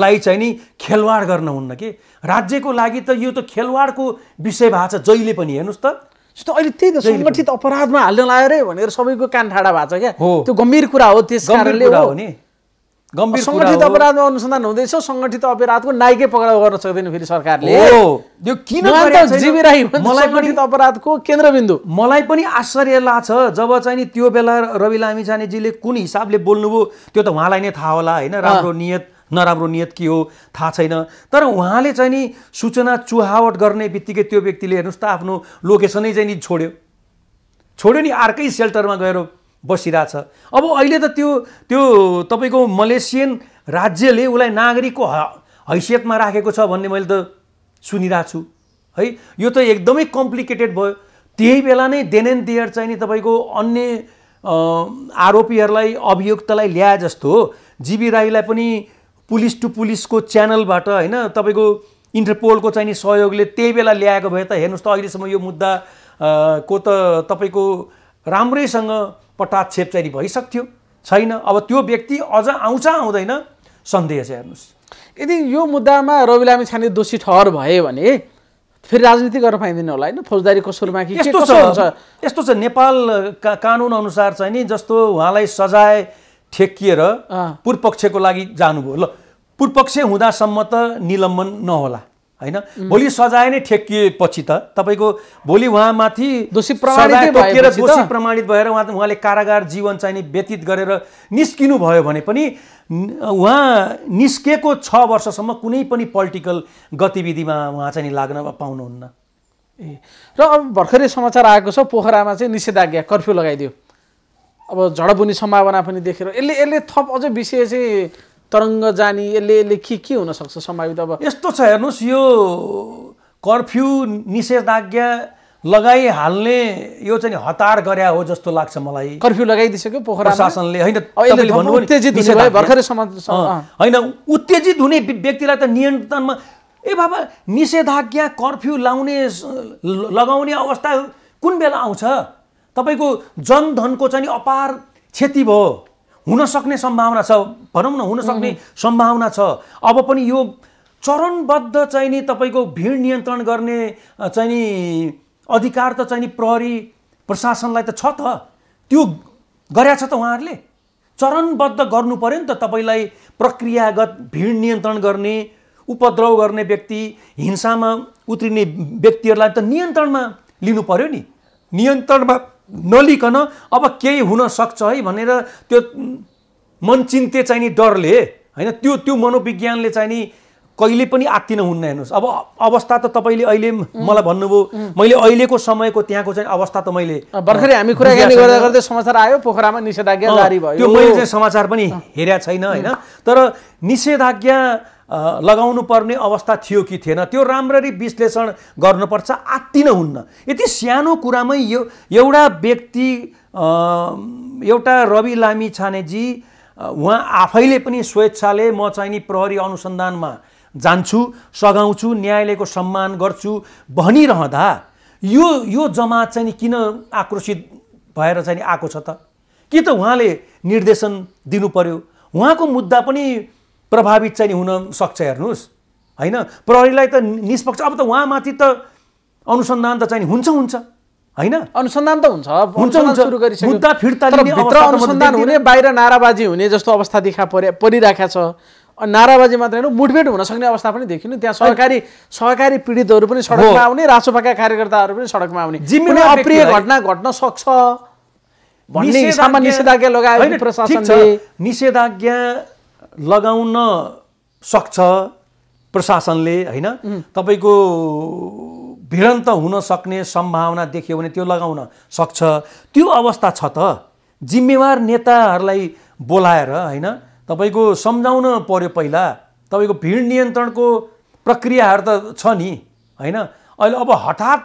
लाई चाहिँ नि खेलवाड गर्न हुन्न कि राज्यको लागि त यो त खेलवाडको विषय भएको छ जहिले पनि हेर्नुहोस् त जस्तो अहिले त्यही त सङ्गठित अपराधमा हाल्न लाग्यो अरे भनेर सबैको कान ठाडा भएको छ क्या त्यो गम्भीर कुरा हो त्यस कारणले हो नि गम्भीर सङ्गठित अपराधमा अनुसन्धान हुँदैछ सङ्गठित अपराधको नायकै पक्राउ गर्न सक्दैन फेरि सरकारले यो किन मलाई पनि अपराधको केन्द्रबिन्दु मलाई पनि आश्चर्य लाग्छ जब चाहिँ नि त्यो बेला रवि लामिछानेजीले कुन हिसाबले बोल्नुभयो त्यो त उहाँलाई नै थाहा होला होइन राम्रो नियत नराम्रो नियत के हो थाहा छैन तर उहाँले चाहिँ नि सूचना चुहावट गर्ने बित्तिकै त्यो व्यक्तिले हेर्नुहोस् त आफ्नो लोकेसनै चाहिँ नि छोड्यो छोड्यो नि अर्कै सेल्टरमा गएर बसिरहेछ अब अहिले त त्यो त्यो तपाईँको मलेसियन राज्यले उसलाई नागरिकको हैसियतमा राखेको छ भन्ने मैले त सुनिरहेको छु है यो त एकदमै कम्प्लिकेटेड भयो त्यही बेला नै देन एन्ड देयर चाहिँ नि तपाईँको अन्य आरोपीहरूलाई अभियुक्तलाई ल्याए जस्तो जीवी राईलाई पनि पुलिस टु पुलिसको च्यानलबाट होइन तपाईँको इन्टरपोलको चाहिने सहयोगले त्यही बेला ल्याएको भए त हेर्नुहोस् त अहिलेसम्म यो मुद्दा को त तपाईँको राम्रैसँग पटाक्षेप चाहिँ भइसक्थ्यो छैन अब त्यो व्यक्ति अझ आउँछ आउँदैन सन्देह छ हेर्नुहोस् यदि यो मुद्दामा रवि लामी छाने दोषी ठहर भयो भने फेरि राजनीति गर्न पाइँदैन होला होइन फौजदारी कसुरमा यस्तो छ यस्तो छ नेपाल का कानुन अनुसार चाहिँ नि जस्तो उहाँलाई सजाय छेकिएर पूर्वपक्षको लागि जानुभयो ल पूर्वपक्ष हुँदासम्म त निलम्बन नहोला होइन भोलि सजाय नै ठेकिएपछि त तपाईँको भोलि उहाँमाथि दोषी दोषी प्रमाणित भएर उहाँ उहाँले कारागार जीवन नि व्यतीत गरेर निस्किनु भयो भने पनि उहाँ निस्किएको छ वर्षसम्म कुनै पनि पोलिटिकल गतिविधिमा उहाँ चाहिँ नि लाग्न पाउनुहुन्न ए र अब भर्खरै समाचार आएको छ पोखरामा चाहिँ निषेधाज्ञा कर्फ्यू लगाइदियो अब झडप हुने सम्भावना पनि देखेर यसले यसले थप अझ विषय चाहिँ तरङ्ग जाने यसले यसले के के हुनसक्छ सम्भावित अब यस्तो छ हेर्नुहोस् यो कर्फ्यु निषेधाज्ञा लगाइहाल्ने यो चाहिँ हतार गरे हो जस्तो लाग्छ मलाई कर्फ्यु लगाइदिइसक्यो पोखरा होइन होइन उत्तेजित हुने व्यक्तिलाई त नियन्त्रणमा ए बाबा निषेधाज्ञा कर्फ्यु लाउने लगाउने अवस्था कुन बेला आउँछ तपाईँको जनधनको चाहिँ अपार क्षति भयो हुनसक्ने सम्भावना छ भनौँ न हुनसक्ने सम्भावना छ अब पनि यो चरणबद्ध चाहिँ नि तपाईँको भिड नियन्त्रण गर्ने चाहिँ नि अधिकार त चाहिँ नि प्रहरी प्रशासनलाई त छ त त्यो गरेछ त उहाँहरूले चरणबद्ध गर्नु पऱ्यो नि त तपाईँलाई प्रक्रियागत भिड नियन्त्रण गर्ने उपद्रव गर्ने व्यक्ति हिंसामा उत्रिने व्यक्तिहरूलाई त नियन्त्रणमा लिनु पऱ्यो नि नियन्त्रणमा नलिकन अब केही हुनसक्छ है भनेर त्यो मनचिन्ते चाहिने डरले होइन त्यो त्यो मनोविज्ञानले चाहिँ नि कहिले पनि आत्तिन हुन्न हेर्नुहोस् अब अवस्था त तपाईँले अहिले मलाई भन्नुभयो मैले अहिलेको समयको त्यहाँको चाहिँ अवस्था त मैले भर्खरै हामी कुराकानी गर्दा गर्दै समाचार आयो पोखरामा निषेधाज्ञा जारी भयो त्यो मैले चाहिँ समाचार पनि हेरेको छैन होइन तर निषेधाज्ञा लगाउनु पर्ने अवस्था थियो कि थिएन त्यो राम्ररी विश्लेषण गर्नुपर्छ आत्तिन हुन्न यति सानो कुरामै यो एउटा व्यक्ति एउटा रवि लामी छानेजी उहाँ आफैले पनि स्वेच्छाले म चाहिँ नि प्रहरी अनुसन्धानमा जान्छु सघाउँछु न्यायालयको सम्मान गर्छु भनिरहँदा यो यो जमात चाहिँ किन आक्रोशित भएर चाहिँ आएको छ त के त उहाँले निर्देशन दिनु पर्यो उहाँको मुद्दा पनि प्रभावित चाहिँ हुन सक्छ हेर्नुहोस् होइन प्रहरीलाई त निष्पक्ष अब त उहाँमाथि त अनुसन्धान त चाहिँ हुन्छ हुन्छ होइन अनुसन्धान त हुन्छ हुन्छ हुन्छ मुद्दा फिर्ता लिने अनुसन्धान हुने बाहिर नाराबाजी हुने जस्तो अवस्था देखा परे परिरहेको छ नाराबाजी मात्र होइन मुठभेड हुन सक्ने अवस्था पनि देखिनु त्यहाँ सहकारी सहकारी पीडितहरू पनि सडकमा आउने रासोपाका कार्यकर्ताहरू पनि सडकमा आउने जिम्मेवार अप्रिय घटना घट्न सक्छ भन्ने हिसाबमा निषेधाज्ञा लगायो प्रशासनले निषेधाज्ञा लगाउन सक्छ प्रशासनले होइन तपाईँको भिडन्त हुन सक्ने सम्भावना देखियो भने त्यो लगाउन सक्छ त्यो अवस्था छ त जिम्मेवार नेताहरूलाई बोलाएर होइन तपाईँको सम्झाउन पऱ्यो पहिला तपाईँको भिड नियन्त्रणको प्रक्रियाहरू त छ नि होइन अहिले अब हठात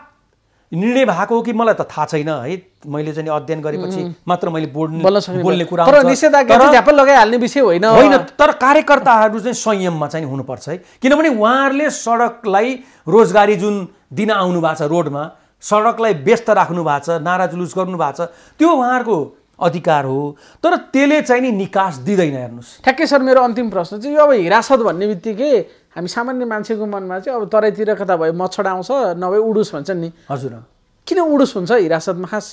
निर्णय भएको हो कि मलाई त थाहा छैन है मैले चाहिँ अध्ययन गरेपछि मात्र मैले बोल्न बोल्ने कुरा लगाइहाल्ने विषय होइन होइन तर कार्यकर्ताहरू चाहिँ संयममा चाहिँ हुनुपर्छ है किनभने उहाँहरूले सडकलाई रोजगारी जुन दिन आउनु भएको छ रोडमा सडकलाई व्यस्त राख्नु भएको छ नारा जुलुस गर्नु भएको छ त्यो उहाँहरूको अधिकार हो तर त्यसले चाहिँ नि निकास दिँदैन हेर्नुहोस् ठ्याक्कै सर मेरो अन्तिम प्रश्न चाहिँ यो अब हिरासत भन्ने बित्तिकै हामी सामान्य मान्छेको मनमा चाहिँ अब तराईतिर कता भयो मच्छड आउँछ नभए उडुस भन्छन् नि हजुर किन उडुस हुन्छ हिरासतमा खास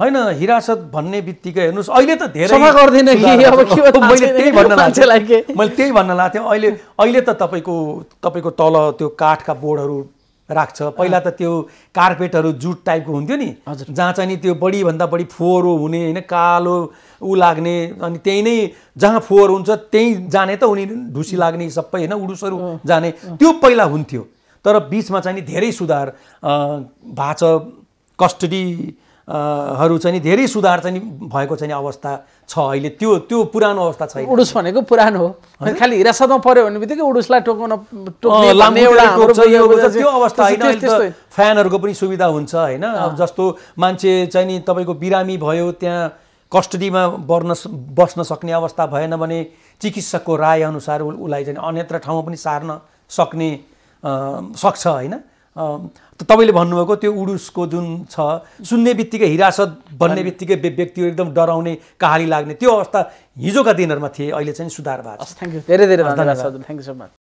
होइन हिरासत भन्ने बित्तिकै हेर्नुहोस् अहिले त धेरै मैले त्यही भन्न मैले त्यही भन्न लाग्थेँ अहिले अहिले त तपाईँको तपाईँको तल त्यो काठका बोर्डहरू राख्छ पहिला त त्यो कार्पेटहरू जुट टाइपको हुन्थ्यो नि हजुर जहाँ चाहिँ नि त्यो बढीभन्दा बढी फोहोरो हुने होइन कालो ऊ लाग्ने अनि त्यही नै जहाँ फोहोर हुन्छ त्यहीँ जाने त उनी ढुसी लाग्ने सबै होइन उडुसहरू जाने त्यो पहिला हुन्थ्यो तर बिचमा चाहिँ नि धेरै सुधार छ कस्टडी हरू चाहिँ धेरै सुधार चाहिँ भएको चाहिँ अवस्था छ अहिले त्यो त्यो पुरानो अवस्था छैन उडुस भनेको पुरानो हो खालि हिरासतमा पऱ्यो भने बित्तिकै उडुसलाई टोक्न त्यो अवस्था होइन फ्यानहरूको पनि सुविधा हुन्छ होइन जस्तो मान्छे चाहिँ नि तपाईँको बिरामी भयो त्यहाँ कस्टडीमा बर्न बस्न सक्ने अवस्था भएन भने चिकित्सकको राय अनुसार उसलाई चाहिँ अन्यत्र ठाउँमा पनि सार्न सक्ने सक्छ होइन तपाईँले भन्नुभएको त्यो उडुसको जुन छ सुन्ने बित्तिकै हिरासत भन्ने बित्तिकै व्यक्ति एकदम डराउने कहाली लाग्ने त्यो अवस्था हिजोका दिनहरूमा थिए अहिले चाहिँ सुधार भएको छ थ्याङ्क यू धेरै धेरै धन्यवाद थ्याङ्क यू सो मच